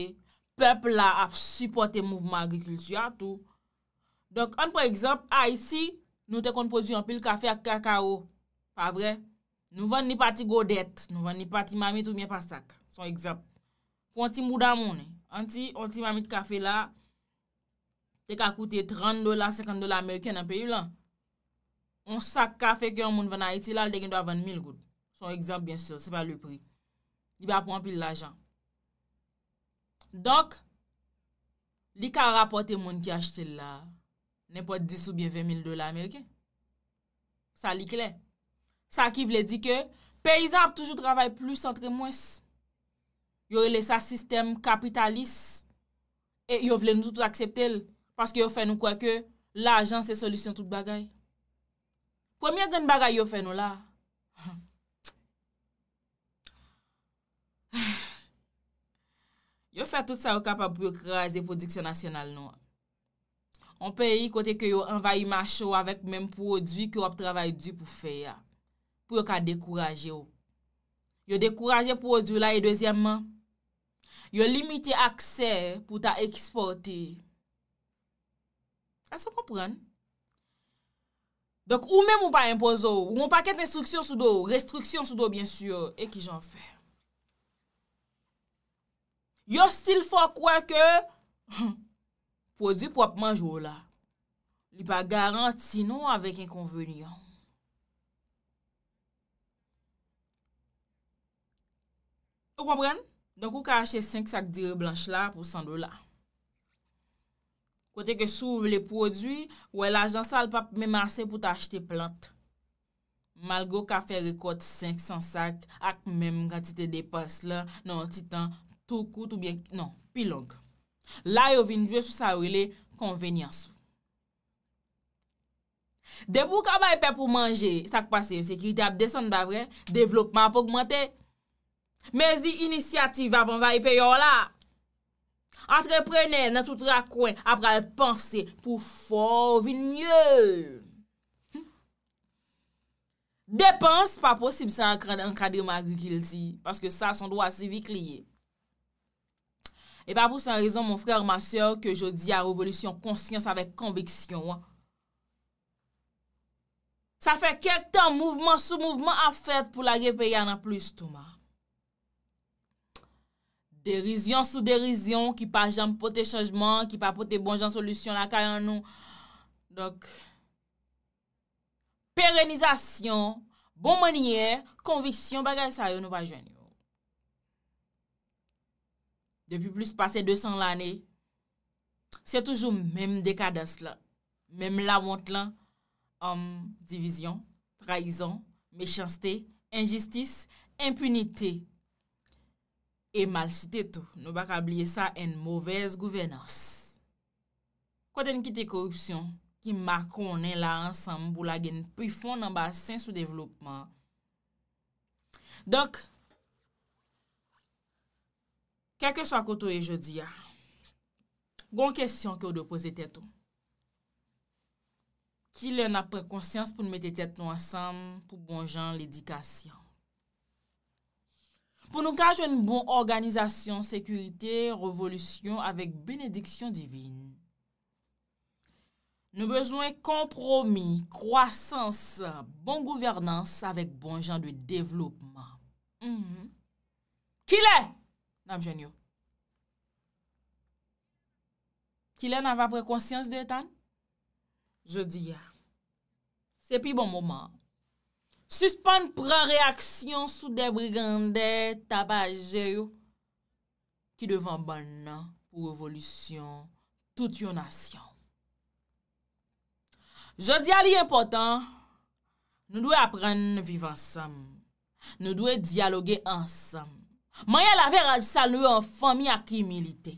pepl la ap supporte mouvman agrikiltya tou. Dok an pre ekzap, a yisi nou te kon prodwi an pil kafe ak kakao. Pa bre, nou ven ni pati godet, nou ven ni pati mami tou mwen pasak, son ekzap. Kon ti mouda moun, an ti mami de kafe la, te ka koute 30 dola, 50 dola Amerike nan peyi lan, on sak ka feke yon moun vana iti la, l de gen do a vande 1000 goud. Son ekzamp, bensil, se pa le prik. Li ba pwampil l ajan. Dok, li ka rapote moun ki achete la, ne po 10 ou bien 20 mil dola Amerike. Sa li kle. Sa ki vle di ke, peyizap toujou travay plus, yon vle sa sistem kapitalis, e yon vle nou tout aksepte l. Paske yo fè nou kwa ke l'ajans se solusyon tout bagay. Kwa miye gen bagay yo fè nou la? Yo fè tout sa yo kapap pou yo kreaze de prodiksyon nasyonal nou. On pe yi kote ke yo envayi macho avèk menm prodwi ki yo ap travay di pou fè ya. Pou yo ka dekouraje yo. Yo dekouraje prodwi la e dezyèmman. Yo limiti akse pou ta eksporti. Sò komprenn. Donk ou men moun pa impozor, ou moun pa ket instruksyon sou do, restruksyon sou do, bien syo, e ki jan fè. Yo stil fò kwa ke, pou di pwap manj wò la, li pa garant sino avèk en konvenyon. Sò komprenn. Donk ou ka achè 5 sak dire blanche la pou 100 dola. Sò komprenn. Kote ke souv le prodwi, wè la jansal pa mè masse pou t'achte plant. Malgo ka fè rekot 500 sak ak mèm gantite de pas la, nan titan, tout kout ou bèk, nan, pilonk. La yo vinjwe sou sa wè le konvenyansou. Depou ka bay pe pou manje sak pase, sekirite ap desen ba vre, devlokman ap augmente. Mezi inisyative ap anvay pe yo la. antre prenen nan soutra kwen apre al panse pou fò vin nye. Depans pa posib san akran an kade magi ki l ti, paske sa son do a sivik liye. E pa pou san rezon mon frèr ma sèr ke jò di a revolisyon konsyans avèk konviksyon. Sa fè kèk tan mouvman sou mouvman a fèt pou la gen peyana plus touman. Derizyon sou derizyon, ki pa jam pote chanjman, ki pa pote bonjan solusyon la kayan nou. Dok, perenizasyon, bonmaniyer, konviksyon bagay sa yo nou pa jwenn yo. Depi plus pase 200 l ane, se toujou menm dekades la. Menm la mont lan, om, um, divizyon, traizon, mechansté, injistis, impunité. E mal sit eto, nou bak a bliye sa en mouvez gouvenans. Kwa den ki te korupsyon, ki makon en la ansam, bou la gen pri fon nan basen sou devlopman. Dok, kakè chwa koto e jodi ya, bon kestyon ki ou de pose tetto. Ki lè na pre konsyans pou nou mette tetton ansam, pou bon jan l'edikasyon. pou nou kaje un bon organizasyon, sekurite, revolusyon, avek benediksyon divin. Nou bezwen kompromi, kwasans, bon gouvernans, avek bon jan de devlopman. Mhm. Kile! Nam jen yo. Kile nan va prekonsyans de etan? Je di ya. Se pi bon mouman. Suspon pran reaksyon sou de brigande tabaje yo ki devan ban nan pou evolisyon tout yo nasyon. Je di a li impotant, nou dwe apren viv ansam. Nou dwe dialogye ansam. Maye la ver adisa nou an fami ak imilite.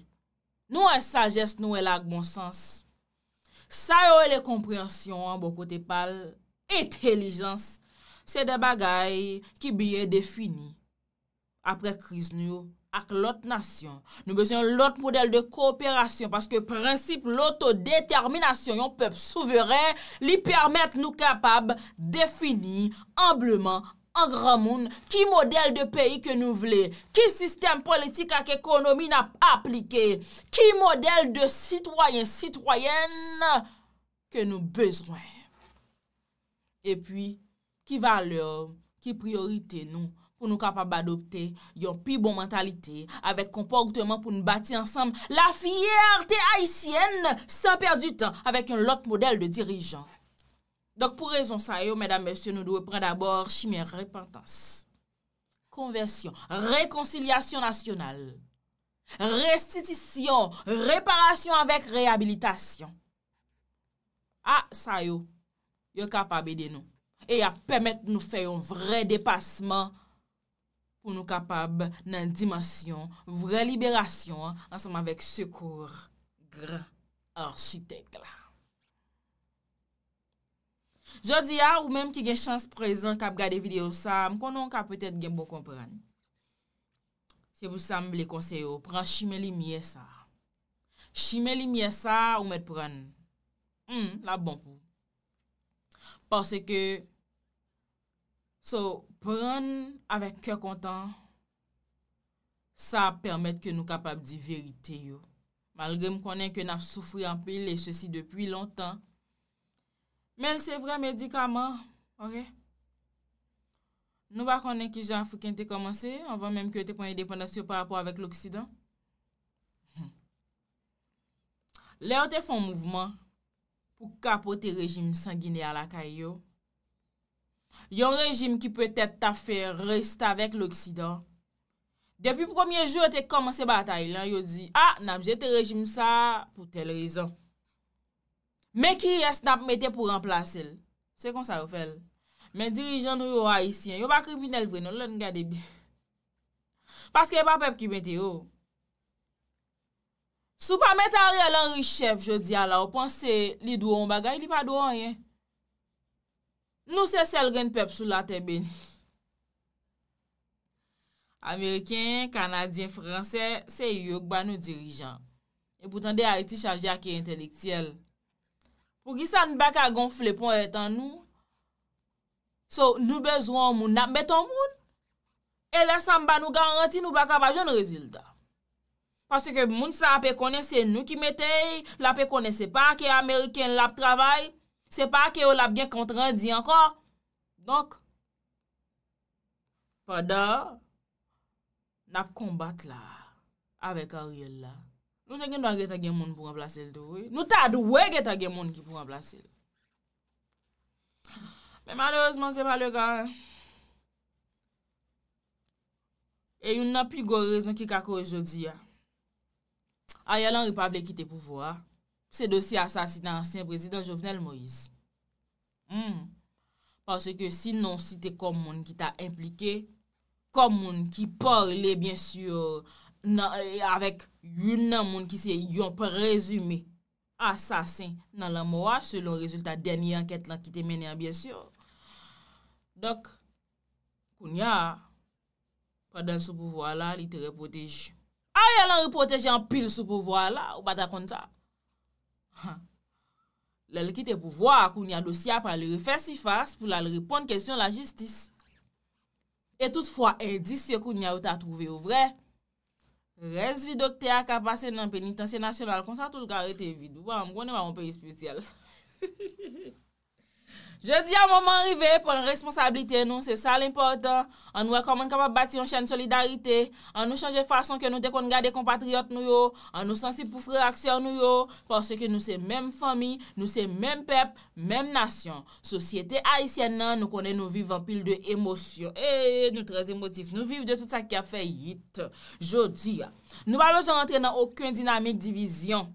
Nou an sajes nou el ak monsans. Sa yo el e komprensyon an bokote pal, etelijans, Se de bagay ki biye defini apre kriz nou ak lot nasyon. Nou besyon lot model de kooperasyon. Paske prinsip loto determinasyon yon pep souveren li permet nou kapab defini ambleman an gran moun. Ki model de peyi ke nou vle. Ki sistem politik ak ekonomi na aplike. Ki model de sitwoyen sitwoyen ke nou besyon. E pi... Ki valeur, ki priorite nou pou nou kapab adopte yon pi bon mentalite avek komportement pou nou bati ansanm la fiyerte haisyen san perdi tan avek yon lot model de dirijan. Dok pou rezon sa yo, medan mersyon nou dwe pren dabor chimye repentans. Konversyon, rekonciliasyon nasyonal, restitisyon, reparasyon avek rehabilitasyon. A, ah, sa yo, yon kapab ede nou. e a pemet nou fè yon vre depasman pou nou kapab nan dimasyon, vre liberasyon, ansanman vek sekour gran architek la. Jodi ya, ou menm ki gen chans prezen kap gade video sa, mkonon ka pwetet gen bon kompran. Se vous sam le konseyo, pran chimeli miye sa. Chimeli miye sa ou menm pran. La bon pou. Pase ke, So, pran avèk kè kontan, sa ap permèt kè nou kapap di verite yo. Malgrè m konen kè nan soufri anpil lè e chè si depi lontan. Men, se vre medikaman, ok? Nou va konen ki jè an fè kènte komanse, an vè mèm kète ponye depanasyon par apò avèk l'Oksidan. Hmm. Lè an te fon mouvman pou kapote rejim sangine ala kè yo. Yon rejim ki pwetet ta fè rest avèk l'Oksidan. Depi pwomye jwè te komanse batay lan, yo di, non, a, nanm jete rejim sa pou tel rezon. Men ki yè snap metè pou remplase l. Se kon sa wè fè l. Men dirijan nou yo haisyen, yo pa kriminel vwen, yo lè nga debi. Paske yè pa pep ki metè yo. Sou pa metè a rè lanri chef, yo di ala, yo panse li douan bagay, li pa douan yè. Nou se sel gen pep sou la tebe. Amerikyen, kanadyen, franse, se yok ba nou dirijan. E poutan de a iti chaje a ki entelektiyel. Pou ki sa nou baka gon flepon etan nou, sou nou bezwoun moun nap beton moun, e lesan ba nou garanti nou baka bajon rezilda. Pase ke moun sa apè kone se nou ki metey, la pe kone se pa ki Amerikyen lap travay, Se pa a ke yo lap gen kontrandi anko. Donk. Fada. Nap kombat la. Awek a riyon la. Nou se gen do a get a gen moun pou remplase l to we. Nou ta do we get a gen moun ki pou remplase l. Men malos nan se pa le ga. E yon nan pi go rezon ki kako e jodi ya. A yalan repable ki te pouvo ya. Se dosi asasin ansyen prezident Jovenel Moïse. Hmm. Parce que sinon si te kom moun ki ta implike, kom moun ki porle, bien sur, avek yon moun ki se yon prezime, asasin nan la moua, selon rezultat denye anket la ki te menen, bien sur. Dok, koun ya, padan sou pouvoa la, li te repoteji. Aya lan repoteji an pil sou pouvoa la, ou pata konta. Ha, lè lè ki te pou vwa akoun ya dosya pa lè lè fè si fàs pou lè lè lè pon kèsyon la jistis. E toutfwa, e di se koun ya ou ta trouve ou vre. Rezvi dokte akapase nan penitansye nasyonal konsa tout gare te vid. Ouwa, mkwane waman peni spesyal. Je di a momen rive pou an responsabilite nou, se sa l'importan. An nou akoman kapap bati yon chan solidarite, an nou chanje fason ke nou de kon gade kompatriot nou yo, an nou sensib pou fre aksyon nou yo, parce ke nou se menm fami, nou se menm pep, menm nasyon. Sosyete Aisyen nan nou kone nou vive an pil de emosyon. E, eh, nou trez emotif, nou vive de tout sa ki a fe yit. Je di a, nou pa mèj an rentre nan okun dinamik divizyon.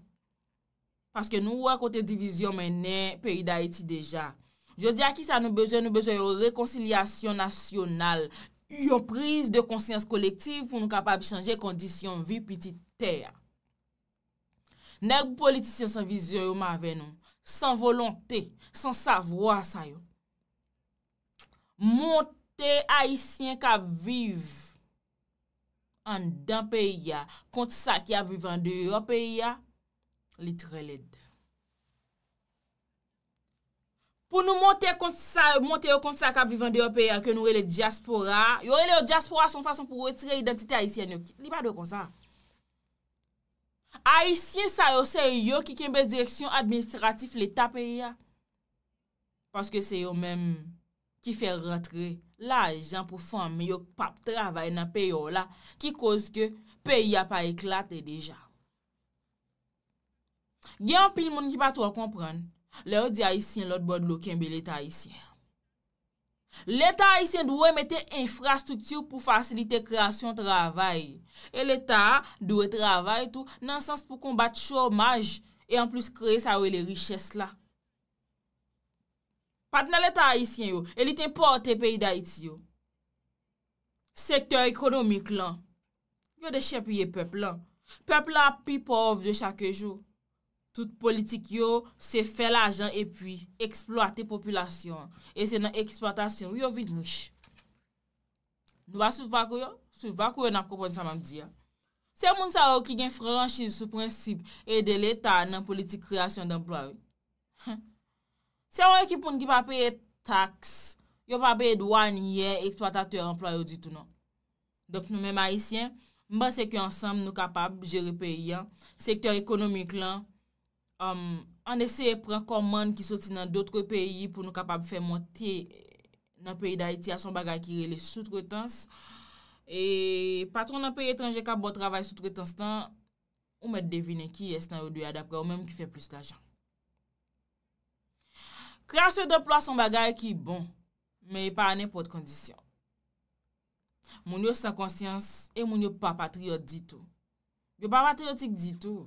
Paske nou wakote divizyon menè, peyi da Aiti deja. Je di a ki sa nou bejè, nou bejè yon rekonciliasyon nasyonal, yon priz de konsyans kolektiv pou nou kapab chanje kondisyon vi piti tè ya. Nèk pou politisyon san vizyon yon ma venon, san volontè, san savwa sa yon. Montè a yisyen kap viv an dan peyi ya kont sa ki ap vivan de yon peyi ya, litre lede. pou nou monte yo konti sa kap vivan de yo peya ke nou re le diaspora. Yo re le diaspora son fason pou retre identite Aisyen yo. Li pa do kon sa? Aisyen sa yo ser yo ki kembe direksyon administratif le ta peya. Paske se yo menm ki fer ratre la ajan pou fam yo pap travay nan peyo la ki koz ke peya pa eklate deja. Gen yon pil moun ki pa to a kompran. Lè ou di Haitien lòt bòd lò kembe l'Etat Haitien. L'Etat Haitien dwè mette infrastruktur pou fasilite kreasyon travay. E l'Etat dwè travay tou nan sens pou kombat chomaj e an plus kreye sa ou e le riches la. Pat nan l'Etat Haitien yo, eliten pou aote peyi d'Haitien yo. Sektor ekonomik lan, yo deche piye peplan. Peplan pi pov de chake jou. Tout politik yo se fe la jan e pi eksploate populasyon. E se nan eksploatasyon yo vin rish. Nou ba soufak yo? Soufak yo nan komponisan mam di ya. Se moun sa yo ki gen franjiz sou prinsip e de leta nan politik kreasyon d'enploay. Se moun ekip moun ki pa peye tax, yo pa peye douan ye eksploatasyon d'enploay yo di tou nan. Dok nou men ma isyen, mba seke ansam nou kapab jere peyi ya, seke ekonomik lan, an ese e pren koman ki soti nan doutre peyi pou nou kapab fe monti nan peyi da iti a son bagay ki rele sotretans, e patron nan peyi etranje ka bo travay sotretans tan, ou met devine ki es nan yu dwe adapre ou menm ki fe plis la jan. Kriyans yo deplo a son bagay ki bon, me e pa anepot kondisyon. Moun yo sa konsyans e moun yo pa patriot di tou. Yo pa patriotik di tou,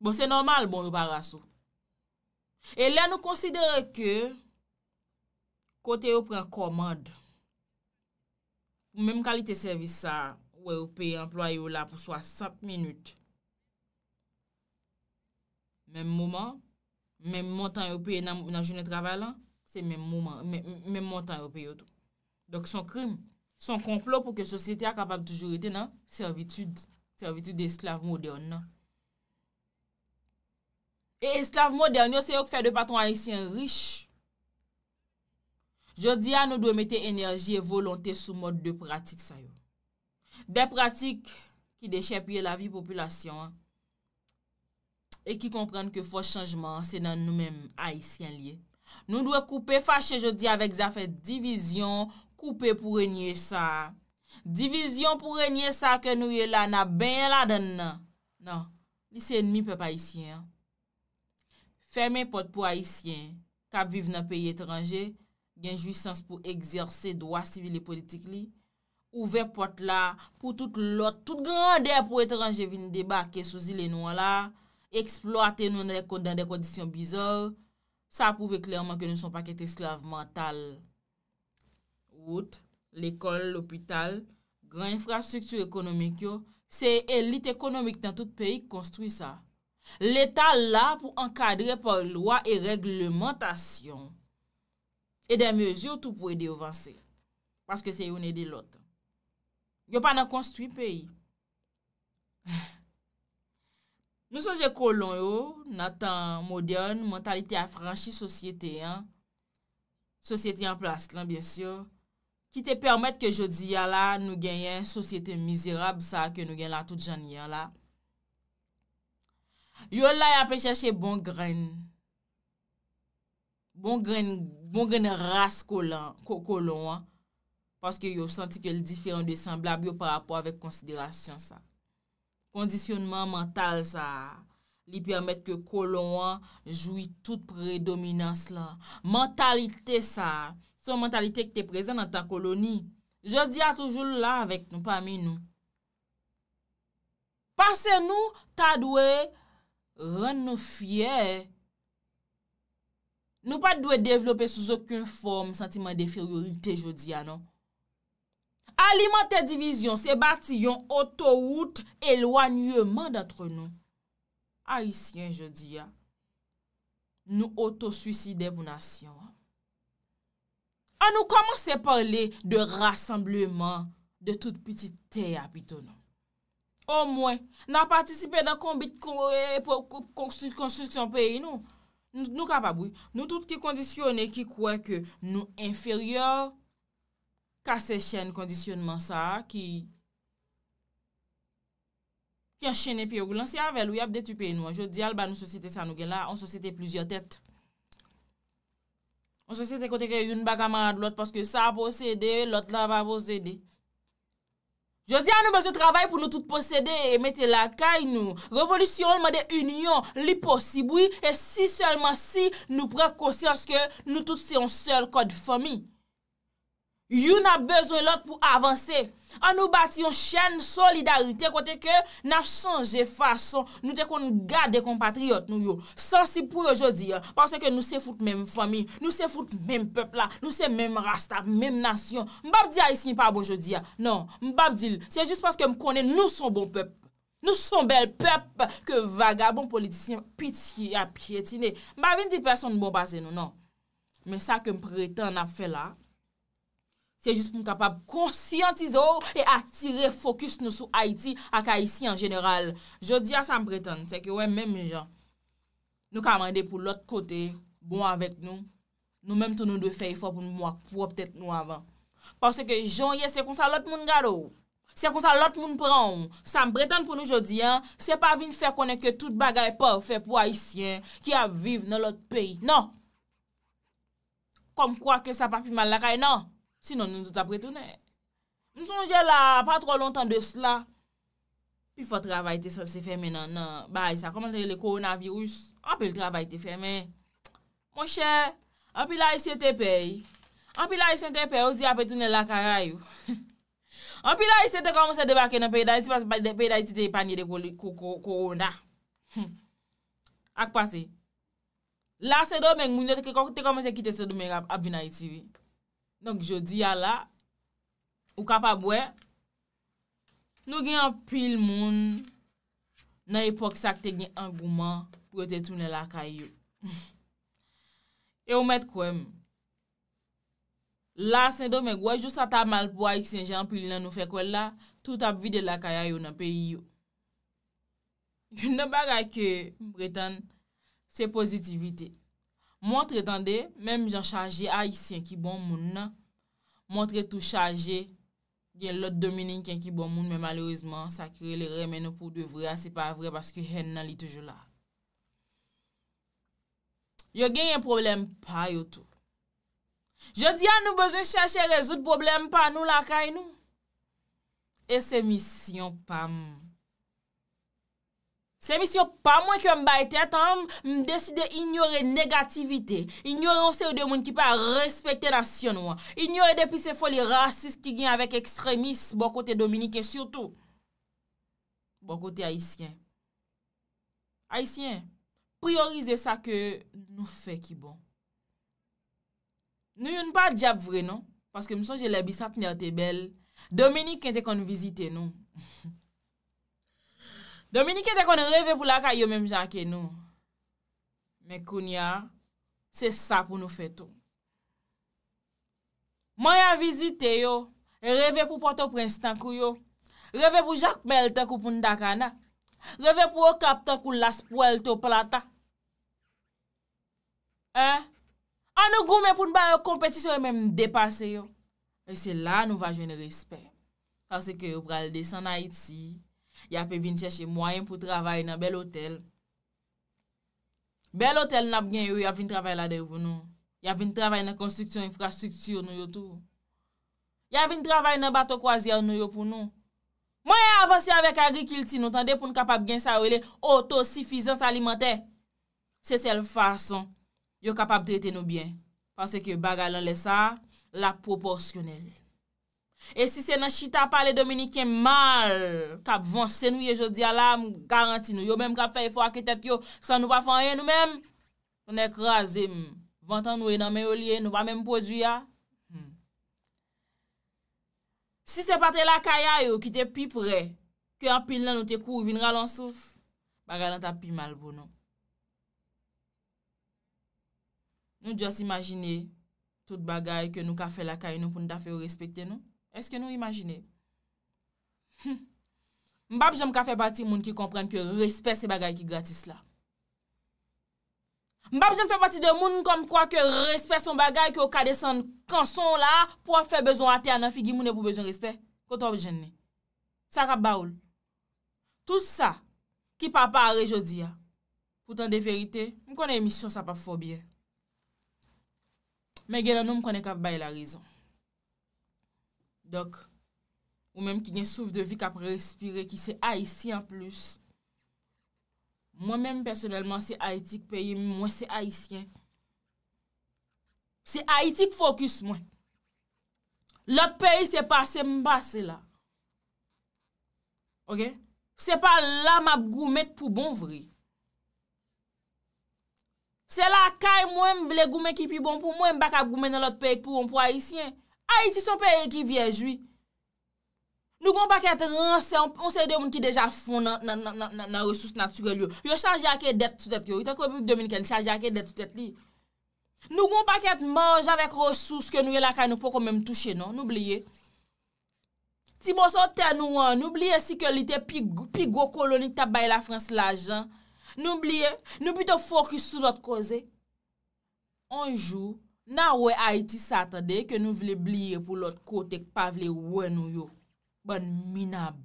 Bon, se normal bon yon baraso. E la nou konsidere ke kote yon pren komad mèm kalite servisa wè yon pey employ yon la pou swa sap minute. Mèm mouman, mèm montan yon pey nan jounen travay lan, mèm montan yon pey yon tou. Dok son krim, son konplo pou ke sosyete akapab toujou ete nan servitude, servitude esklave moude yon nan. E esklave modern yo se yo k fè de patron haisyen rish. Jodi ya nou dwe mette enerji e volontè sou mod de pratik sa yo. De pratik ki de chèpye la vi populasyon. E ki komprenn ke fò chanjman se nan nou menm haisyen liye. Nou dwe koupe fache jodi ya vek zafè divizyon koupe pou renyè sa. Divizyon pou renyè sa ke nou ye la nan ben la den nan. Nan, ni se ennmi pe pa haisyen yo. Feme pot pou ayisyen, ka vive nan peyi etranje, gen jwisans pou egzerse doa sivile politik li, ouve pot la pou tout lot, tout grandè pou etranje vini deba ke souzi le nouan la, eksploate nou nan de kondan de kondisyon bizor, sa pouve klerman ke nou son paket esklave mental. Wout, l'ekol, l'opital, gran infrastruktou ekonomik yo, se elit ekonomik nan tout peyi konstoui sa. L'Etat la pou ankadre pa lwa e reglementasyon. E den mezyou tou pou edi ou vansi. Paske se yon edi lot. Yo pa nan konstwi peyi. Nou soje kolon yo, natan modyon, mentalite a franshi sosyete yon. Sosyete yon plas lan, byensyo. Ki te permette ke jodi yon la, nou genyen sosyete mizirab sa, ke nou genyen la tout jan yon la. Yo la y apè chèche bon gren. Bon gren bon rase kolonwa. Paske yo senti ke l difèren de san blab yo par apò avèk konsidèrasyon sa. Kondisyonman mental sa. Li pè amèt ke kolonwa jouy tout prè dominans la. Mentalite sa. Son mentalite ki te prezen nan ta koloni. Je di a toujoul la avèk nou pa mi nou. Pase nou ta dwe... Ren nou fye, nou pa dwe devlope souz okun form sentimen de fyorite jodia, nou. Alimante divizyon, se bati yon otowout elwanyouman datre nou. Aisyen jodia, nou otoswiside mounasyon. An nou komanse pale de rassembleman de tout piti te apito, nou. O mwen, nan patisipe dan kombit kowe euh, pou konstruksyon peyi nou. Nou kapabouy. Nou tout ki kondisyone ki kowe ke nou inferyor ka se chen kondisyonman sa ki ki an chen epi yo. Lan se avèl ou yap detu peyi nou. Je di al ba nou sosite sa nou gen la. On sosite plusieurs tètes. On sosite kote ke yon bagamand lout paske sa aposède lout la aposède. Je di an nou mèche travèl pou nou tout possède e mette lakay nou. Revolusyon mède union li possiboui e si selman si nou prek konsyans ke nou tout se yon sel kòd fami. You na bezon lot pou avanse. An nou bati yon chen solidarite kote ke na chanje fason. Nou te kon gade kompatriot nou yo. San si pou yo jodi ya. Pansen ke nou se foute menm fami. Nou se foute menm pep la. Nou se menm rasta, menm nasyon. Mbap di a ismi pa bo jodi ya. Non, mbap dil. Se jist paske m konen nou son bon pep. Nou son bel pep. Ke vagabon politisyen piti a pjetine. Mbap vin di person mbon base nou, non. Men sa ke m pretan na fe la... Se jist pou m kapab konsyantizo ou e atire fokus nou sou Haiti ak Aisyen general. Jodia sa m breton, se ke wè mèm mè jan. Nou kam rède pou lòt kote, bon avèk nou. Nou mèm tou nou dwe fey fò pou nou mwak pou wò ptèt nou avan. Pase ke jan ye se kon sa lòt moun gado ou. Se kon sa lòt moun pran ou. Sa m breton pou nou jodia, se pa vin fè konen ke tout bagay pa ou fè pou Aisyen ki ap viv nou lòt pey. Non! Kom kwa ke sa pa pi mal lakay, non! Sinon nou nou zout apretounen. Nou zoun jè la, pa tro lontan de s'la. Pi fò travayte sol se fèmen nan bay sa. Koman se le koronavirus, apel travayte fèmen. Mò chè, api la isye te pey. Api la isye te pey, ouzi apetounen la karayou. Api la isye te koman se debake nan pey da iti, pas pey da iti te panye de korona. Ak pase. La se do menk mounet ki kon te koman se kite se domen ap vinay tiwi. Donk jodi ya la, ou kapabwe, nou gen apil moun nan epok sakte gen angouman pou ete toune lakay yo. E ou met kwenm, la sen do men gwa jous sa tab malpwa ek sen jan apil la nou fekwen la, tout ap vide lakay yo nan peyi yo. Goun nan baga ke mbretan se pozitivitey. Montre tan de, menm jan chaje a yisi enki bon moun nan. Montre tou chaje, gen lot Dominik enki bon moun, men malouzman sakre le remen nou pou de vre, se pa vre paske hen nan li toujou la. Yo gen yon problem pa yo tou. Yo di an nou bejoun chache rezout problem pa nou la kay nou. E se misyon pa moun. Se mis yo pa mwen ke m baye tetan, m deside ignore negativite, ignore anse ou demoun ki pa respekte nasyon wan, ignore depi se foli rasis ki gen avèk ekstremis, bo kote Dominike, surtout, bo kote Haitien. Haitien, priorize sa ke nou fe ki bon. Nou yon pa diap vre nan, paske m son jelè bisat nè ate bel, Dominique ente kon vizite nou. Dominike de kon reve pou laka yo menm jake nou. Men koun ya, se sa pou nou fetou. Man ya vizite yo, reve pou poto prens tankou yo. Reve pou jake melte kou pou ndakana. Reve pou wakapte kou laspou elte ou plata. Anou kou menpoun ba yo kompetisyon menm depase yo. E se la nou va jwen respect. Kase kyou pral desen Haiti yo. Ya pe vin chèche mwayen pou travay nan bel otel. Bel otel nan bgen yo, ya vin travay la devoun nou. Ya vin travay nan konstriksyon infrastriksyon nou yo tou. Ya vin travay nan batok waziyan nou yo pou nou. Mwen ya avansi avèk agri kilti nou, tan de pou nou kapap gen sa ou le otosifizans alimentè. Se sel fason, yo kapap treten nou bien. Panse ke bagalan le sa, la proporsyonelè. E si se nan chita pale dominiken mal kap vansen nou ye jodi alam garanti nou. Yo menm kap fey fo akitek yo san nou pa fanyen nou menm. Sonek raze m, vantan nou enan men yo liye nou pa menm podu ya. Hmm. Si se paten lakaya yo ki te pi pre, ki apil nan nou te kou vin ralansouf, bagay nan ta pi mal bono. Nou jos imagine tout bagay ke nou ka fe lakaya nou pou nou da fe ou respekte nou. Eske nou imajine? Mbap jen m ka fe pati moun ki kompren ke respet se bagay ki gratis la. Mbap jen m fe pati de moun kon m kwa ke respet son bagay ki yo kade san konson la pou an fe bezon ate an an figi moun e pou bezon respet. Koto ob jen ne. Sa ka baoul. Tout sa ki papa a rejodi ya. Poutan de verite, m konen misyon sa pa fobie. Men gen an nou m konen ka fbay la rezon. Dok, ou menm ki nye souf de vi kapre respire ki se Haitien plus. Mwen menm personelman se Haitik peyi, mwen se Haitien. Se Haitik fokus mwen. Lot peyi se pase mba se la. Ok? Se pa la mab goumèk pou bon vri. Se la kay mwenm vle goumèk ki pi bon pou mwenm baka goumè nan lot peyi pou bon pou Haitien. Ay, ti son peye ki viejwi. Nou kon pa ket rense, on se de moun ki deja fon nan resous natugel yo. Yo chanje ake det sou tet yo. Yon te konpouk Dominiken, chanje ake det sou tet li. Nou kon pa ket manj avèk resous ke nou yon la ka nou pou konmèm touche, non? Nou blye. Ti monson ten nou an, nou blye si ke li te pi go koloni te baye la Frans la jan. Nou blye. Nou bi te fokis sou lot koze. On jou... Na wè Haiti Saturday ke nou vle bliye pou lot kotek pa vle wè nou yo. Bon minab.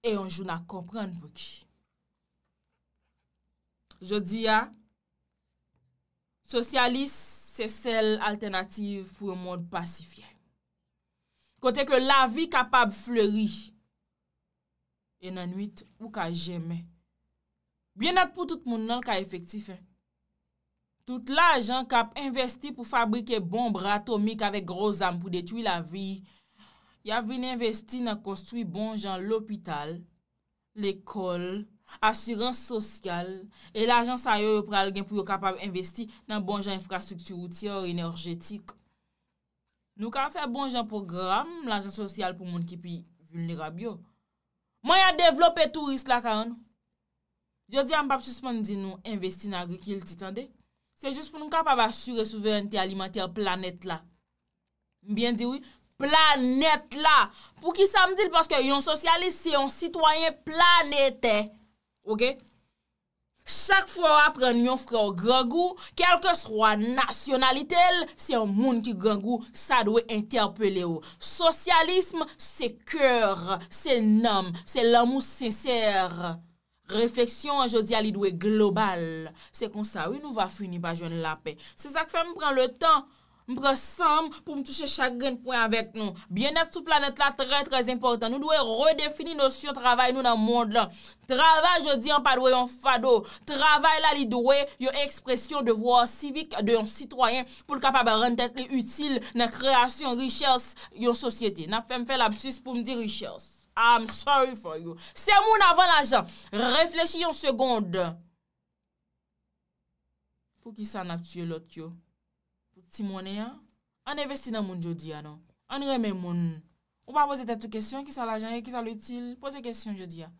E yon jou na kompren pou ki. Je di ya, sosyalist se sel alternatif pou yon mod pasifye. Kote ke la vi kapab fleri. E nanwit, ou ka jeme. Bien at pou tout moun nan ka efektifen. Tout l'ajan kap investi pou fabrike bombe ratomik avèk groz am pou detwi la vi. Ya vini investi nan konstwi bon jan l'opital, l'ekol, asyrens sosyal, e l'ajan sa yo yo pral gen pou yo kapav investi nan bon jan infrastrukti routier enerjetik. Nou ka fè bon jan program l'ajan sosyal pou moun ki pi vulnera byo. Mwen ya devlopè tout risk la ka an. Diyo diyan bap chousman di nou investi nan gri kil titande. Se jist pou nou kap ap asu resuver ente alimenter planet la. Mbyen diwi, planet la. Pou ki sa mdil paske yon sosyalist se yon sitwayen planetè. Ok? Chak fwa apren yon frè o grangou, kelke swa nasyonalitel, se yon moun ki grangou sa dwe interpele ou. Sosyalism se kèr, se nam, se lamou sensèr. Refleksyon an jodi a li dwe global. Se kon sa, wou nou va fini pa jwen lape. Se sak fe m pren le tan, m presem pou m touche chagren pwen avek nou. Bienet sou planet la trey trey importan. Nou dwe redefini nosyon travay nou nan moun lan. Travay jodi an padwe yon fado. Travay la li dwe yon ekspresyon devwa civik de yon sitwayen pou l kapab ren tete util nan kreasyon richers yon sosyete. Na fe m fe la psis pou m di richers. I'm sorry for you. Se moun avan la jan, reflechi yon segonde. Pou ki sa natye lot yo? Pou ti moun e ya? An investi nan moun jodi ya nou? An reme moun? Ou pa pose tète kèsyon? Ki sa la jan yo? Ki sa l'util? Pose kèsyon jodi ya.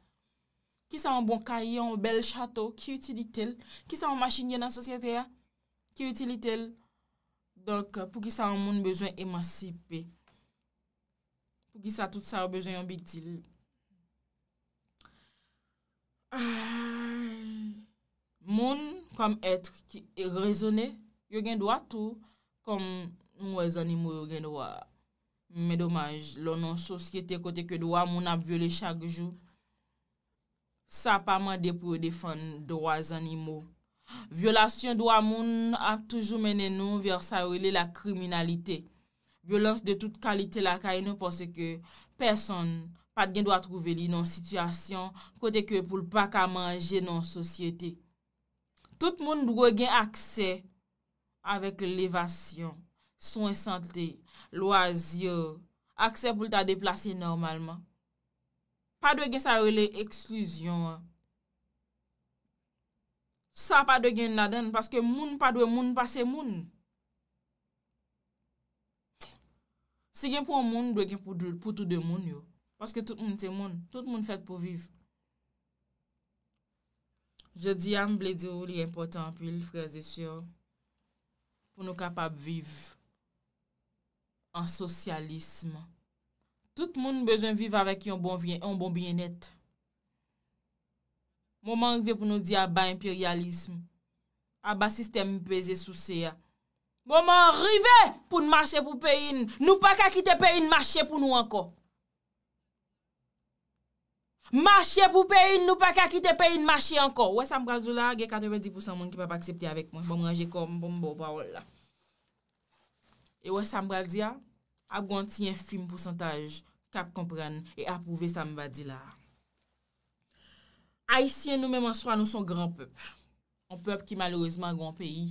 Ki sa yon bon kayon, bel chato? Ki yon utilitel? Ki sa yon machin yo nan sosyete ya? Ki yon utilitel? Dok, pou ki sa yon moun moun bezwen emancipe. Gisa tout sa ou bejanyon bitil. Moun kom etre ki e rezone, yo gen do a tou, kom mwen zanimo yo gen do a. Men domanj, lonon sosyete kote ke do a moun ap vyele chak jou, sa pa man depo ou defan do a zanimo. Vyolasyon do a moun a toujou mene nou vya sa ou ele la kriminalite. Vyolans de tout kalite la ka e nou porsè ke person pad gen do a trouve li nan sityasyon kote ke pou l pak a manje nan sosyete. Tout moun dougo gen akse avek levasyon, son e santé, loasyon, akse pou l ta deplase normalman. Pad we gen sa ou le eksluzyon. Sa pad we gen naden paske moun pad we moun pase moun. Se gen pou an moun, bre gen pou tout ou de moun yo. Paske tout moun se moun. Tout moun fet pou viv. Je di an mble di ou li important pou il freze syo. Pou nou kapap viv. An sosyalisme. Tout moun bejoun viv avèk yon bon, bon biyen net. Mouman yon ve pou nou di a ba imperialisme. A ba sistem bezè sou se ya. Bonman rive pou n'marche pou peyin, nou pa kakite peyin marche pou nou anko. Marche pou peyin, nou pa kakite peyin marche anko. Wè Sambradou la, gen 90% moun ki pa pa aksepte avèk mwen. Bonman jè kom, bonman bo pa wè la. E wè Sambradou e la, ap gwanti yon film pwosantaj, kap kompren, e ap prouve Sambradou la. Aisyen nou mè mwanswa, nou son gran pwop. Un pwop ki malorizman gwen peyi.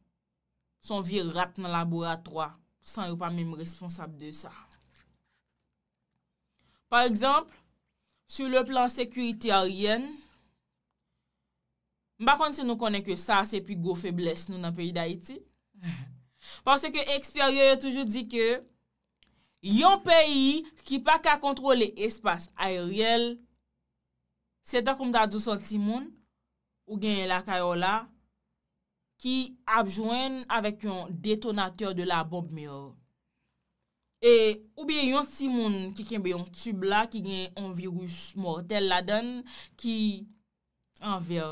son vir rat nan laboratoi san yo pa mèm responsab de sa. Par ekzamp, sou le plan sekuriti ariyen, mbakon se nou konen ke sa, se pi go febles nou nan peyi da iti. Parce ke eksperyoye toujou di ke, yon peyi ki pa ka kontrole espas ariyel, se ta koum da 126 moun, ou genye la kayola, se ta koum da 126 moun, ki abjwen avèk yon detonatèr de la bomb mè yò. E ou bè yon si moun ki ken bè yon tub la ki gen yon virus mortel la dan ki an vè yò.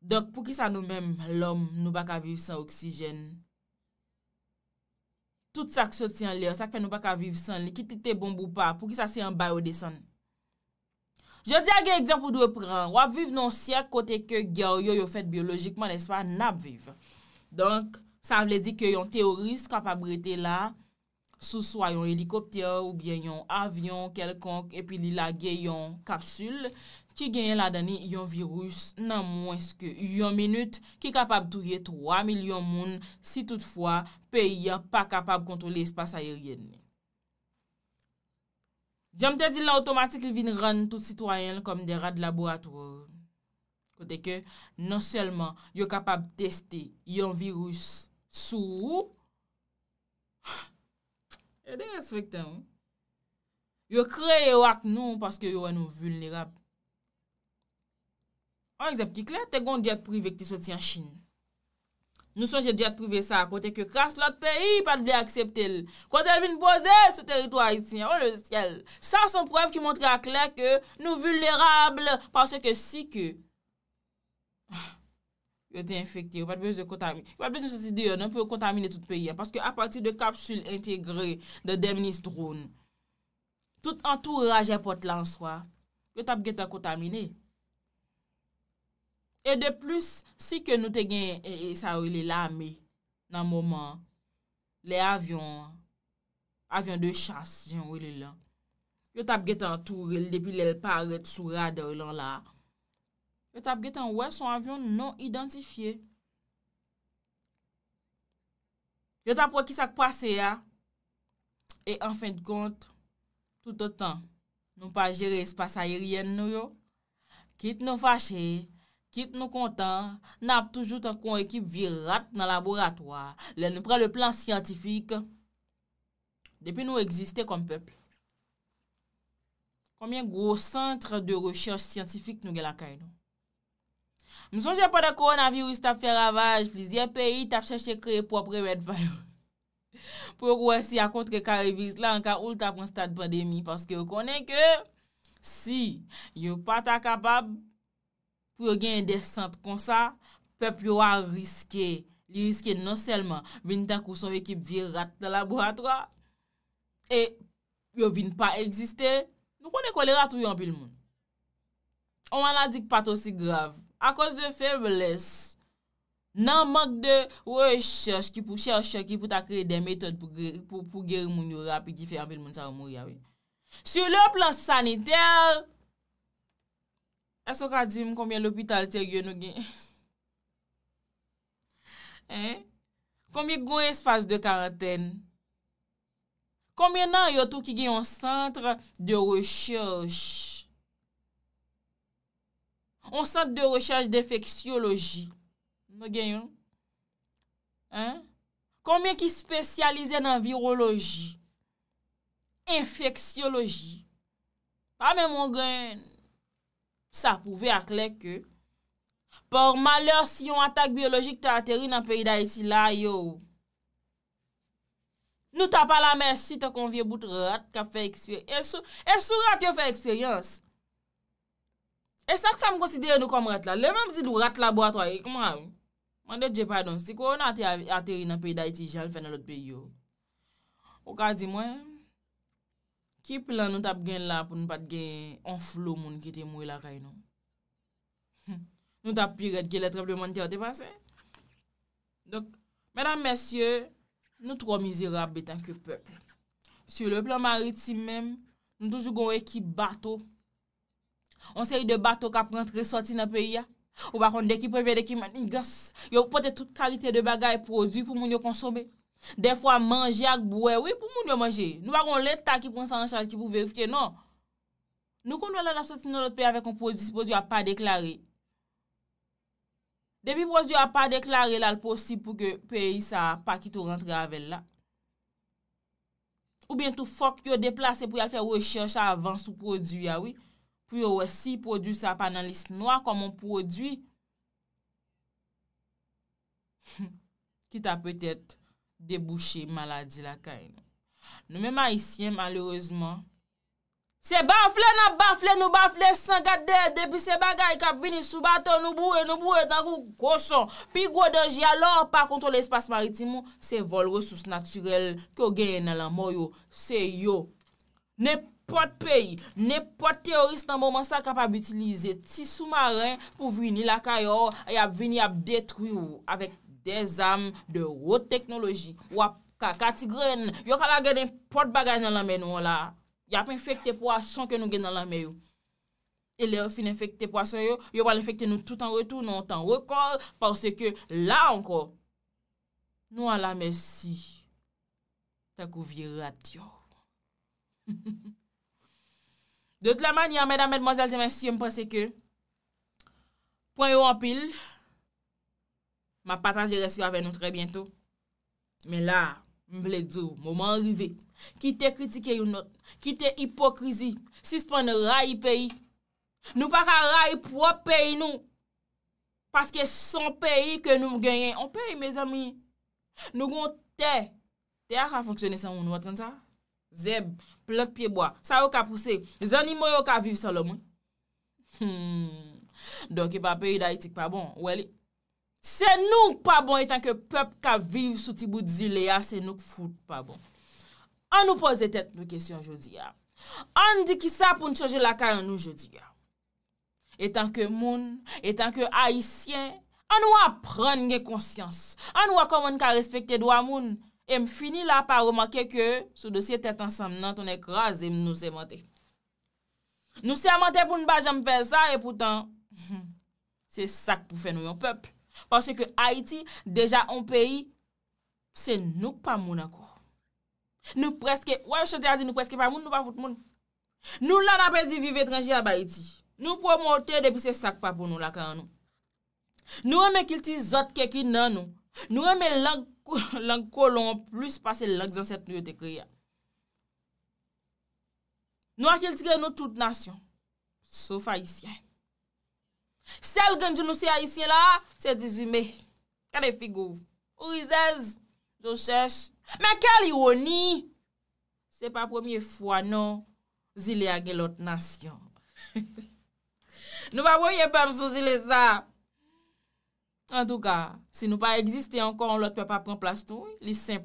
Dok pou ki sa nou mèm lòm nou baka viv san oksijèn. Tout sa k sotian lè, sa k fè nou baka viv san, li ki tite bomb ou pa, pou ki sa se yon biode san. Je di agen ekzampou dwe pran, wap viv nan siyak kote ke gyor yo yo fet biologikman, nespa, nap viv. Donk, sa vle di ke yon teorist kapabrete la, sou swa yon helikopter ou bien yon avyon kelkonk, epi li la gen yon kapsul ki genyen la dani yon virus nan mwenske yon minut ki kapab touye 3 milyon moun si toutfwa pe yon pa kapab kontrol espasa yon genye. Jam te di la otomatik li vin ran tout sitwayen kom de rad laboratou. Kote ke, non selman yo kapab testi yon virus sou ou. E dey respektan ou. Yo kreye wak nou paske yo wè nou vuln lera. An ek zep ki kler, te gon di ak privek te soti an chine. Nou son jè diat pouve sa, kote ke kras lot peyi, pat ble akseptel. Kote vin boze sou teritwa iti, oh le skel. Sa son pref ki montre akler ke nou vulerable, panse ke si ke... Yon te infekte, yon pat beze kontamine. Yon pat beze sou si diyon, yon pou kontamine tout peyi. Paske a pati de kapsul integre de demnistron. Tout entourajè pot lan swa. Yon tap geta kontamine. E de plus, si ke nou te gen e, e, sa wile la me nan mouman, le avyon, avyon de chas, jen wile la, yo tap get an tourel depi lèl paret sou rade wile lan la, yo tap get an wè son avyon nou identifiye. Yo tap wè ki sak pase ya, e an fin de kont, tout o tan, nou pa jere espasa yè riyen nou yo, kit nou facheye, Kip nou kontan, nap toujou tan kon ekip virat nan laboratoar. Le nou pre le plan siyantifik. Depi nou egziste kom pepl. Komiè gwo sentre de rechèj siyantifik nou gè la kèy nou. M soujè pa de koronavirouz tap fè ravaj, plizè peyi tap chèche kre pou apre mèd vayou. Pou wè si akontre karivirouz la an ka ou tap an stat pandemi. Foske yo konen ke si yo pata kapab pou yo gen indesante kon sa, pep yo a riske, li riske non nan selman, veni tan kouson vekip virat nan laboratwa, e yo vin pa egziste, nou konen kon le ratou yo anpil moun. On wana dik patosi grav, akos de febles, nan mank de wèchech ki pou chèche, ki pou ta kre den metod pou geri moun yo rapi, ki fe ampil moun sa ou moun yawin. Sou le plan saniter, Asok adzim koumye lopital se gwen nou gen. Eh? Koumye gwen espase de karaten. Koumye nan yotou ki gen yon sentre de rechaj. Yon sentre de rechaj de efeksyologi. Nou gen yon. Eh? Koumye ki spesyalize nan virologi. Efeksyologi. Pa men moun gen... sa pouve akle ke por malèr si yon atak biyologik te ateri nan peyi da iti la yo nou ta pa la mè si te konvye bout rat ka fe eksperyans e sou rat yo fe eksperyans e sa ki sa m konsidere nou kom rat la le mèm zi nou rat laboratoy kman, mwen de dje padon si kon a te ateri nan peyi da iti jel fè nan lot peyi yo ou ka zi mwen Ki plan nou tap gen la pou nou pat gen anflou moun ki te mouye la kay nou? Nou tap piret gen let repleman te o te pase? Dok, mèdam mèsyè, nou trò mizérabe tanke pèple. Sè yo le plan mariti mèm, nou toujou goun e ki bato. On se yi de bato kap rentre soti nan peyi ya. Ou bakon de ki preve de ki manigas. Yo pote tout kalite de bagay prozir pou moun yo konsome. De fwa manje ak bwe, wè pou moun yo manje. Nou wakon lè ta ki pronsan chal ki pou verifte, non. Nou kon wè lè la sotin nou lòt pey avè kon produs si produs yo a pa deklare. Depi produs yo a pa deklare lal posib pou ke pey sa pa ki tou rentre avè lè. Ou bientou fok yo deplase pou yal fè wè chencha avans sou produs yo wè. Pou yo wè si produs sa pa nan lis nou a komon produs. Kita pwetet. Debouche maladi lakay nou. Nou men maisyen malerouzman. Se bafle nan bafle nou bafle sangade. Depi se bagay kap vini soubato nou boue nou boue nan kou kousan. Pi gwo denji alor pa kontro l espas maritimou. Se vol resous naturel kyo genye nan la mou yo. Se yo. Nepot peyi. Nepot teorist nan mouman sa kapab itilize ti soumarin pou vini lakay yo. Ay ap vini ap detryo avik. De zanm de wote teknoloji. Wap ka katigren. Yo kala genen pot bagaj nan lame nou wala. Ya pe infekte po asan ke nou genen lame yo. E le yo fin infekte po asan yo. Yo wale infekte nou tout an retou. Non tan rekor. Pase ke la anko. Nou wala mesi. Takou virat yo. De tleman yameda medmozal zemensi. Mpase ke. Pwanyo wampil. Pwanyo wampil. Ma patan je resyo avè nou trè bientò. Men la, mwen vle djou, mouman rive, ki te kritike yon not, ki te hipokrizi, sispan raye peyi. Nou pa ka raye pou ap peyi nou. Paske son peyi ke nou mwen genyen, an peyi, mè zami. Nou goun te, te a ka fonksyonè sa moun wòt kènd sa? Zeb, plot piye bwa, sa wò ka pwose, zanimoy wò ka viv solom. Don ki pa peyi da itik pa bon, wè li. Se nouk pa bon etan ke pep ka viv sou ti bout zile ya, se nouk foute pa bon. An nou pose tet nou kesyon jodi ya. An di ki sa pou n'change la ka an nou jodi ya. Etan ke moun, etan ke haisyen, an nou a pran nge konsyans. An nou a kon moun ka respekte dwa moun. E m finila pa remake ke sou dosye tet ansam nan ton ek raze m nou se mante. Nou se mante pou n'bajan m fè sa e poutan, se sak pou fè nou yon pep. Pansè ke Haiti, deja an peyi, se nouk pa moun akou. Nou preske, wè chante a di nou preske pa moun, nou pa vout moun. Nou lan apè di vive trangia ba Haiti. Nou pou mwote depi se sak pa pou nou la ka an nou. Nou wè me kilti zot keki nan nou. Nou wè me lang kou, lang kou loun plus pase lang zanset nou yo te kriya. Nou akil tige nou tout nasyon, sou fa isyèm. Sel genjou nou se a isye la, se di zime. Kade figou? Ou izèz? Jou chèche? Mè kel ironi? Se pa premier fwa nou, zile a gen lot nasyon. Nou pa woye pem sou zile sa. En tout ka, si nou pa egziste ankon, lot pe pa pren plas tou, li semp.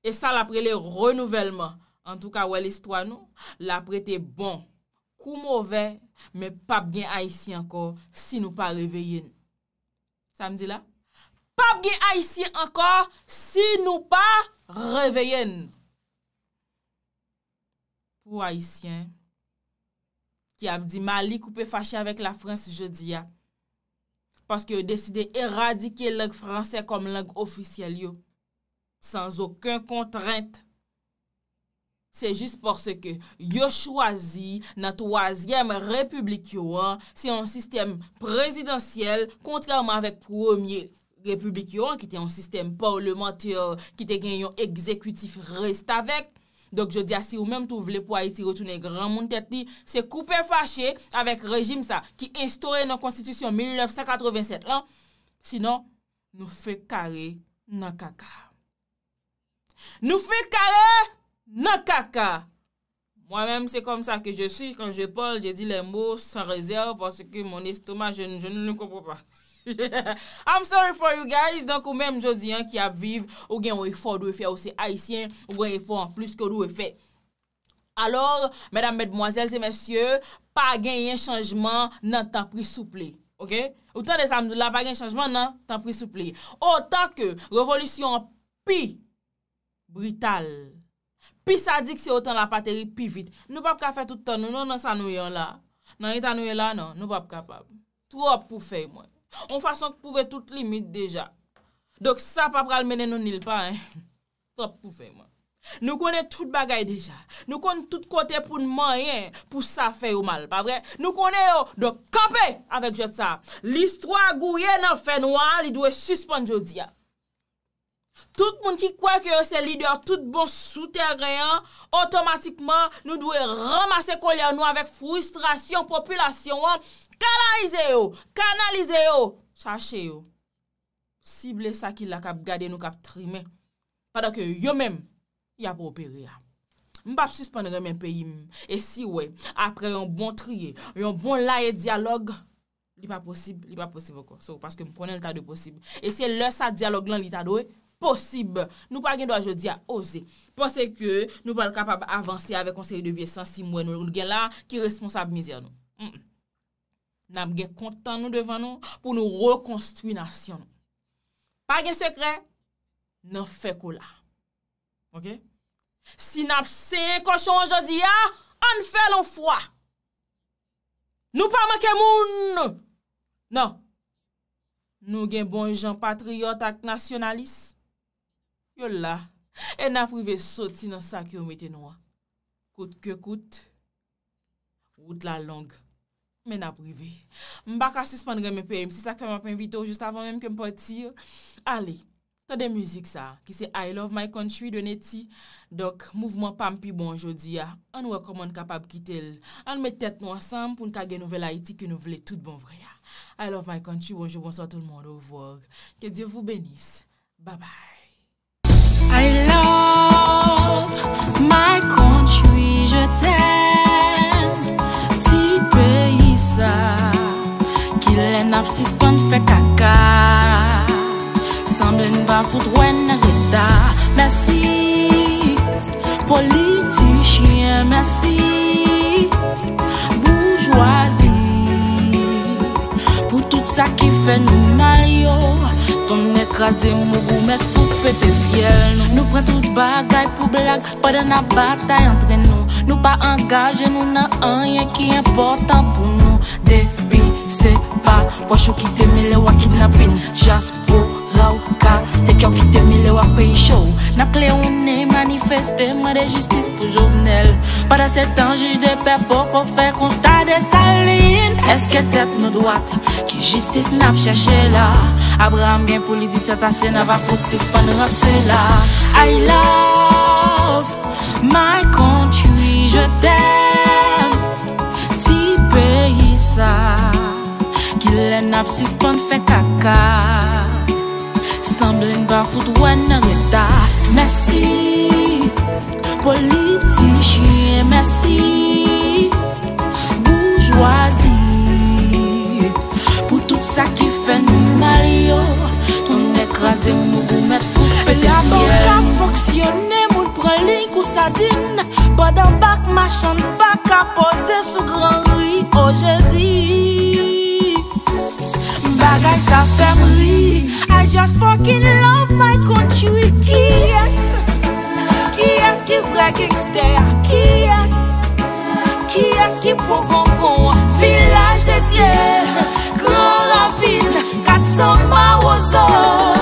E sa la prele renouvellman. En tout ka, wè l'histoire nou, la prete bon. kou mowè, mè pap gen Aisyen ankor, si nou pa reveyen. Sa m di la? Pap gen Aisyen ankor, si nou pa reveyen. Pou Aisyen, ki ap di mali kou pe fache avèk la Frans je di ya, paske yo deside eradike lèk fransè kom lèk ofisyel yo, san zokon kontrent. Se jist por se ke yo chwazi na 3e republik yo an, se yon sistem prezidentiel, kontraman avèk 1e republik yo an, ki te yon sistem parlementer, ki te gen yon ekzekwitif rest avèk. Dok yo di asi ou mèm tou vle pou a iti rotounen gran moun tet ni, se koupe fache avèk rejim sa, ki instore nan konstitusyon 1987 an, sinon nou fe kare nan kaka. Nou fe kare nan kaka. Na kaka Mwen mèm se kom sa ke je si Kon jè pol jè di lè mò San rezèv Pòsè ke moun estomaj Je nou nou komprou pa I'm sorry for you guys Donk ou mèm jò di yon ki ap viv Ou gen ou e fò Dou e fè ou se haisyen Ou gen ou e fò An plus kon dou e fè Alors Mèdam mèdmòzèl se mèsyè Pa gen yon chanjman Nan tan pri souple Ok Ou tan de samdou La pa gen chanjman nan Tan pri souple Ou tan ke Revolisyon pi Brital Pi sa di ki se otan la pateri pi vit. Nou pap kafe tout ton nou nan sa nou yon la. Nan yon sa nou yon la nou, nou pap kapab. Trop pou fey mwen. On fason pou ve tout limit deja. Dok sa pap kal mene nou nil pa. Trop pou fey mwen. Nou konen tout bagay deja. Nou konen tout kote pou mwen yen. Pou sa fey ou mal, pa bre? Nou konen yo, dok kampe! Avek jote sa. L'istwa gouye nan fey nou an, li dwe suspon jodi ya. Tout moun ki kwe ke yo se lider, tout bon souterreyan, otomatikman nou dwe ramase kolè anou avèk frustrasyon, populasyon an, kanalize yo, kanalize yo, chache yo, sible sa ki la kap gade nou kap trimè, padak yo mèm, ya pou operè ya. M pa p suspende gen men peyi, e si wè, apre yon bon triye, yon bon laye diyalog, li pa posib, li pa posib okon, sou paske m konen lita de posib, e se lè sa diyalog nan lita de wè, Posib, nou pa gen do a jodi a ose. Ponsè ke nou pa l kapab avansi ave konseri de vie sansi mwen nou roul gen la ki responsab mizè an nou. Nam gen kontan nou devan nou pou nou rekonstruy nasyon nou. Pa gen sekre, nan fek ou la. Ok? Si nap se koshon an jodi a, ah, an fe loun fwa. Nou pa manke moun nou. Nan, nou gen bon jan patriot ak nasyonalis. Yolla, en aprive soti nan sakyo metenwa. Kout ke kout, wout la long. Men aprive. Mbak a suspandre men pe msi sakyo mapen vito just avon men ke mpoti yo. Ale, kade muzik sa, ki se I Love My Country de neti. Dok, mouvman pam pi bon jodi ya. Ah. An wakoman kapab kitel. An metet nou asan pou nkage nouvel ha iti ki nou vle tout bon vre ya. Ah. I Love My Country, bonjou, bonso tout moun, ouvwog. Ke diyo vou benis. Ba bay. I love my country, je tèm ti peyi sa Ki lè nap si spèn fè kaka, san blè n'va foud wè nè reda Mèsi politi chien, mèsi boujwazi Pou tout sa ki fè nou mal yo Ton ekraze mou mou mèk foupè te fiel nou Nou pren tout bagay pou blag Padè nan batay entren nou Nou pa angaje nou nan anye ki important pou nou Debi se va Wachou ki teme le wakit napin Jasbo lawka Dekyaw ki teme le wak pey chou Nap kle yon ne manifestè Mè de jistis pou jounel Padè setan jish de pey poko fè konsta Eske tet nou doat, ki jistis nap chache la. Abraham gen politis yata se na vafout se span rase la. I love my country. Je ten ti pe yisa. Ki le nap se span fe kaka. San blen bafout wene reta. Mersi politis. Mersi politis. Sa ki fè nou maryo Toun ek razè mou gou mè fous pèlè La bok a fonksyonè Moun prè link ou sa din Bada bak ma chan bak A pose sou gran ri Oje oh, zi Bagaj sa fèm ri I just fokin love my country Ki es? Ki es ki vre kickster? Ki es? Ki es ki pro bonbon? Vilaj de dièr grand ravine, 400 mares aux